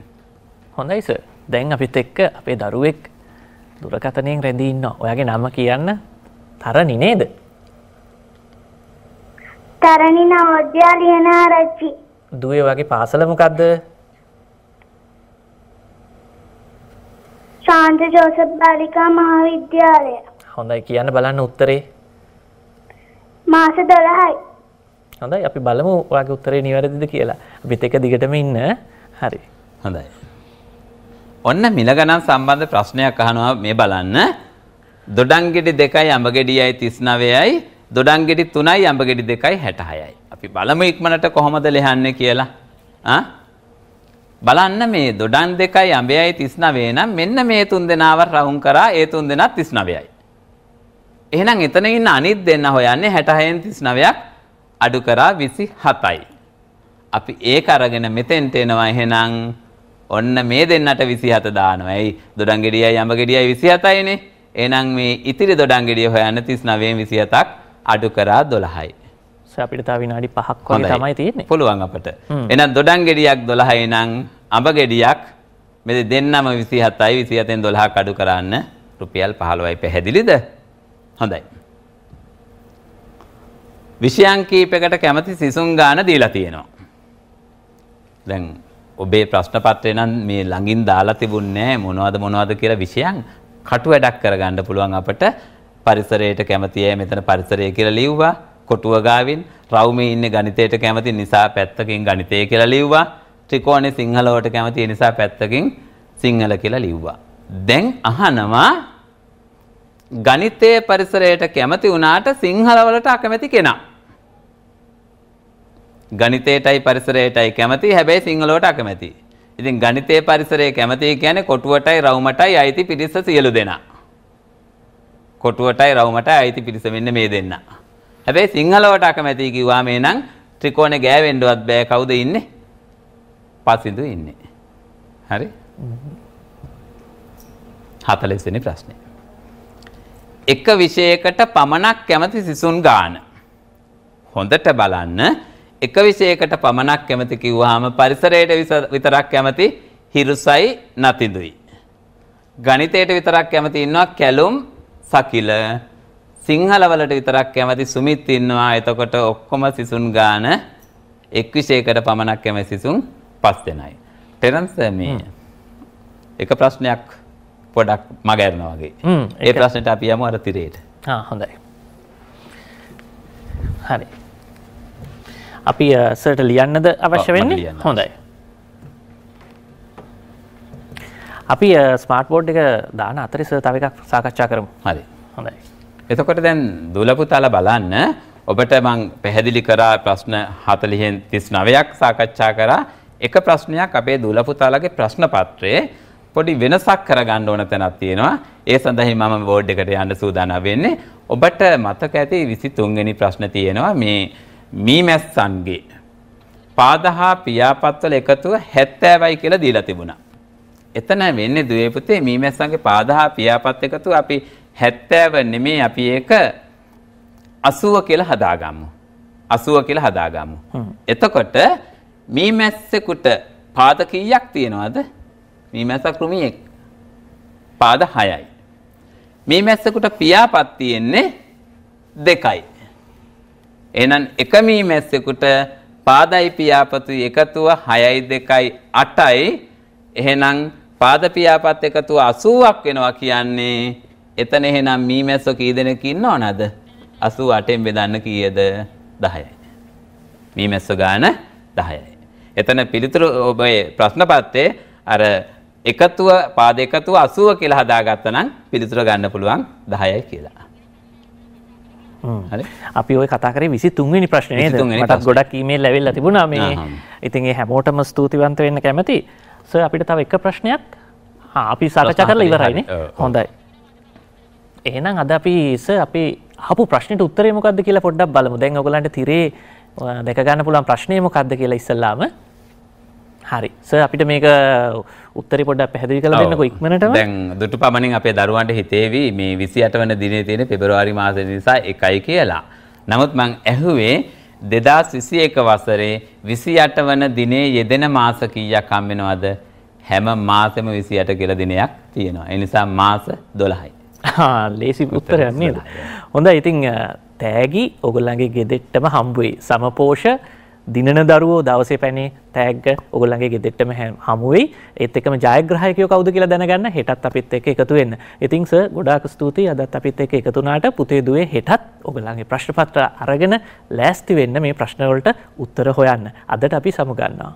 හොඳයිස දැන් අපිත් එක්ක අපේ දරුවෙක් දුරකතනයෙන් රැඳීන්න ඔයගේ නම කියන්න තරණි නේද තරණි නෝද්‍යා ලියනාරච්චි දුවේ වගේ පාසල මොකද්ද ශාන්ත ජෝසප් බාලිකා මහාවිද්‍යාලය හොඳයි කියන්න බලන්න උත්තරේ මාස 12යි හොඳයි අපි බලමු ඔයාගේ උත්තරේ නිවැරදිද කියලා අපිත් එක දිගටම ඉන්න හරි හොඳයි ඔන්න මිල ගණන් සම්බන්ධ ප්‍රශ්නයක් අහනවා මේ බලන්න. දොඩංගෙඩි 2යි අඹගෙඩියයි 39යි දොඩංගෙඩි 3යි අඹගෙඩි 2යි 66යි. අපි බලමු ඉක්මනට කොහොමද ලියන්නේ කියලා. ආ බලන්න මේ දොඩන් 2යි අඹයයි 39 නම් මෙන්න මේ තුන් දෙනාව රවුම් කරා ඒ තුන් දෙනාත් 39යි. එහෙනම් එතන ඉන්න අනිත් දෙන්න හොයන්නේ 66න් 39ක් අඩු කරා 27යි. අපි ඒක අරගෙන මෙතෙන්ට එනවා එහෙනම් ඔන්න මේ දෙන්නට 27 දානවා. එයි දොඩංගෙඩියයි යඹගෙඩියයි 27යිනේ. එහෙනම් මේ ඉතිරි දොඩංගෙඩිය හොයන්න 39 27ක් අඩු කරා 12යි. අපිට තව විනාඩි 5ක් වගේ තමයි තියෙන්නේ. පුළුවන් අපට. එහෙනම් දොඩංගෙඩියක් 12 නම් අඹගෙඩියක් මේ දෙන්නම 27යි 27ෙන් 12ක් අඩු කරන්න රුපියල් 15යි පැහැදිලිද? හොඳයි. විෂයන් කීපයකට කැමති සිසුන් ගාන දීලා තියෙනවා. දැන් ඔබේ ප්‍රශ්න පත්‍රය නම් මේ ළඟින් දාලා තිබුණේ මොනවද මොනවද කියලා විෂයන් කටු වැඩක් කරගන්න පුළුවන් අපට පරිසරයට කැමති අය මෙතන පරිසරය කියලා ලිව්වා කොටුව ගාවින් රවුමේ ඉන්නේ ගණිතයට කැමති නිසා පැත්තකින් ගණිතය කියලා ලිව්වා ත්‍රිකෝණේ සිංහලවට කැමති නිසා පැත්තකින් සිංහල කියලා ලිව්වා දැන් අහනවා ගණිතයේ පරිසරයට කැමති වුණාට සිංහලවලට අකමැති කෙනා ගණිතයටයි පරිසරයටයි කැමති හැබැයි සිංහලවට අකමැති. ඉතින් ගණිතේ පරිසරයේ කැමති කියන්නේ කොටුවටයි රවුමටයි අයිති පිරිස සියලු දෙනා. කොටුවටයි රවුමටයි අයිති පිරිස මෙන්න මේ දෙන්න. හැබැයි සිංහලවට අකමැති කිව්වා මේනම් ත්‍රිකෝණේ ගෑවෙන්නවත් බෑ කවුද ඉන්නේ? පසිඳු ඉන්නේ. හරි? 40 වෙනි ප්‍රශ්නේ. එක විෂයකට පමණක් කැමති සිසුන් ගාන. හොඳට බලන්න එක විෂයකට පමණක් කැමති කිව්වහම පරිසරයට විතරක් කැමති හිරුසයි නතිදුයි. ගණිතයට විතරක් කැමති ඉන්නවා කැලුම් සකිල. සිංහලවලට විතරක් කැමති සුමිත් ඉන්නවා. එතකොට ඔක්කොම සිසුන් ගාන එක් විෂයකට පමණක් කැමති සිසුන් 5 දෙනයි. ටෙරන්ස් මේ එක ප්‍රශ්නයක් පොඩක් මගහැරනවා වගේ. ඒ ප්‍රශ්නෙට අපි යමු අර තිරේට. හා හොඳයි. හරි. අපි සට ලියන්නද අවශ්‍ය වෙන්නේ හොඳයි. අපි ස්මාර්ට් බෝඩ් එක දාන අතරේ සර් තව එකක් සාකච්ඡා කරමු. හරි. හොඳයි. එතකොට දැන් දුලපුතාල බලන්න ඔබට මං පැහැදිලි කරා ප්‍රශ්න 40න් 39ක් සාකච්ඡා කරා. එක ප්‍රශ්නයක් අපේ දුලපුතාලගේ ප්‍රශ්න පත්‍රයේ පොඩි වෙනසක් කරගන්න ඕන තැනක් තියෙනවා. ඒ සඳහා මම බෝඩ් එකට යන්න සූදානම් වෙන්නේ. ඔබට මතක ඇති 23 වෙනි ප්‍රශ්න තියෙනවා මේ මීමැස්සන්ගේ පාද හා පියාපත්වල එකතුව 70යි කියලා දීලා තිබුණා. එතන වෙන්නේ දුවේ පුතේ මීමැස්සන්ගේ පාද හා පියාපත් එකතුව අපි 70 නෙමෙයි අපි ඒක 80 කියලා හදාගමු. 80 කියලා හදාගමු. එතකොට මීමැස්සෙකුට පාද කීයක් තියෙනවද? මීමැස්සා කෘමියෙක්. පාද 6යි. මීමැස්සෙකුට පියාපත් තියෙන්නේ 2යි. එහෙනම් එකමී මැස්සෙකුට පාදයි පියාපතු එකතුව 6යි 2යි 8යි එහෙනම් පාද පියාපත් එකතුව 80ක් වෙනවා කියන්නේ එතන එහෙනම් මී මැස්සෝ කී දෙනෙක් ඉන්නව නේද 88ෙන් බෙදන්න කීයද 10යි මී මැස්සෝ ගාන 10යි එතන පිළිතුරු ඔබේ ප්‍රශ්නපත්‍රයේ අර එකතුව පාද එකතුව 80 කියලා හදාගත්තා නම් පිළිතුර ගන්න පුළුවන් 10යි කියලා අපි ඔය කතාකර විසි තුන්වෙනි ප්‍රශ්නය ටත් ගොඩක් ීමේල් ලැවෙල්ල තිබුණා මේ ඉතින් හැමෝටම ස්තුතිවන්ත වෙන්න කැමති ස අපිට තව එක ප්‍රශ්නයක් අපි සරචා කරලා ඉවරයින හොඳයි එහෙනම් අද අපි ස අපි හපු ප්‍රශ්නට උත්තරේ මොකක්ද කියලා පොඩ්ඩක් බලමු දැන් ඔයගලන්ට තිරේ දැක ගන්න පුළුවන් ප්‍රශ්නේ මොකක්ද කියලා ඉස්සල්ලාම හරි ස අපිට මේක uh, උත්තර පොඩ පැදිි කල දෙන්නක ඉක්මනට දැන් දුටු පමණින් අපේ දරුවන්ට හිතේවී මේ විසි අට වන දිනේ තියෙන පෙබරවාරි මාස නිසා එකයි කියලා. නමුත් මං ඇහුවේ දෙදස් විසි එක වසරේ විසි අට වන දිනේ යෙදෙන මාසකීයක් කම්බෙනවද හැම මාසම විසි අට කියල දිනයක් තියෙනවා. එනිසා මාස දොළහයි. ලේසි උත්තරයන්නේ හොඳ ඉතිං uh, තෑගි ඔගොල්ලගේ ගෙදෙට්ටම හම්බුයි සමපෝෂ දිනන දරුවෝ දවසේ පැනේ තෑග්ග ඔගොල්ලන්ගේ ගෙදෙට්ටම හමුවෙයි ඒත් එකම ජයග්‍රහයකයෝ කවුද කියලා දැනගන්න හෙටත් අපිත් එක්ක එකතු වෙන්න. ඉතින් සර් ගොඩාක් ස්තුතියි අදත් අපිත් එක්ක එකතු වුණාට පුතේ දුවේ හෙටත් ඔගොල්ලන්ගේ ප්‍රශ්න පත්‍ර අරගෙන ලෑස්ති වෙන්න මේ ප්‍රශ්න වලට උත්තර හොයන්න. අදට අපි සමු ගන්නවා.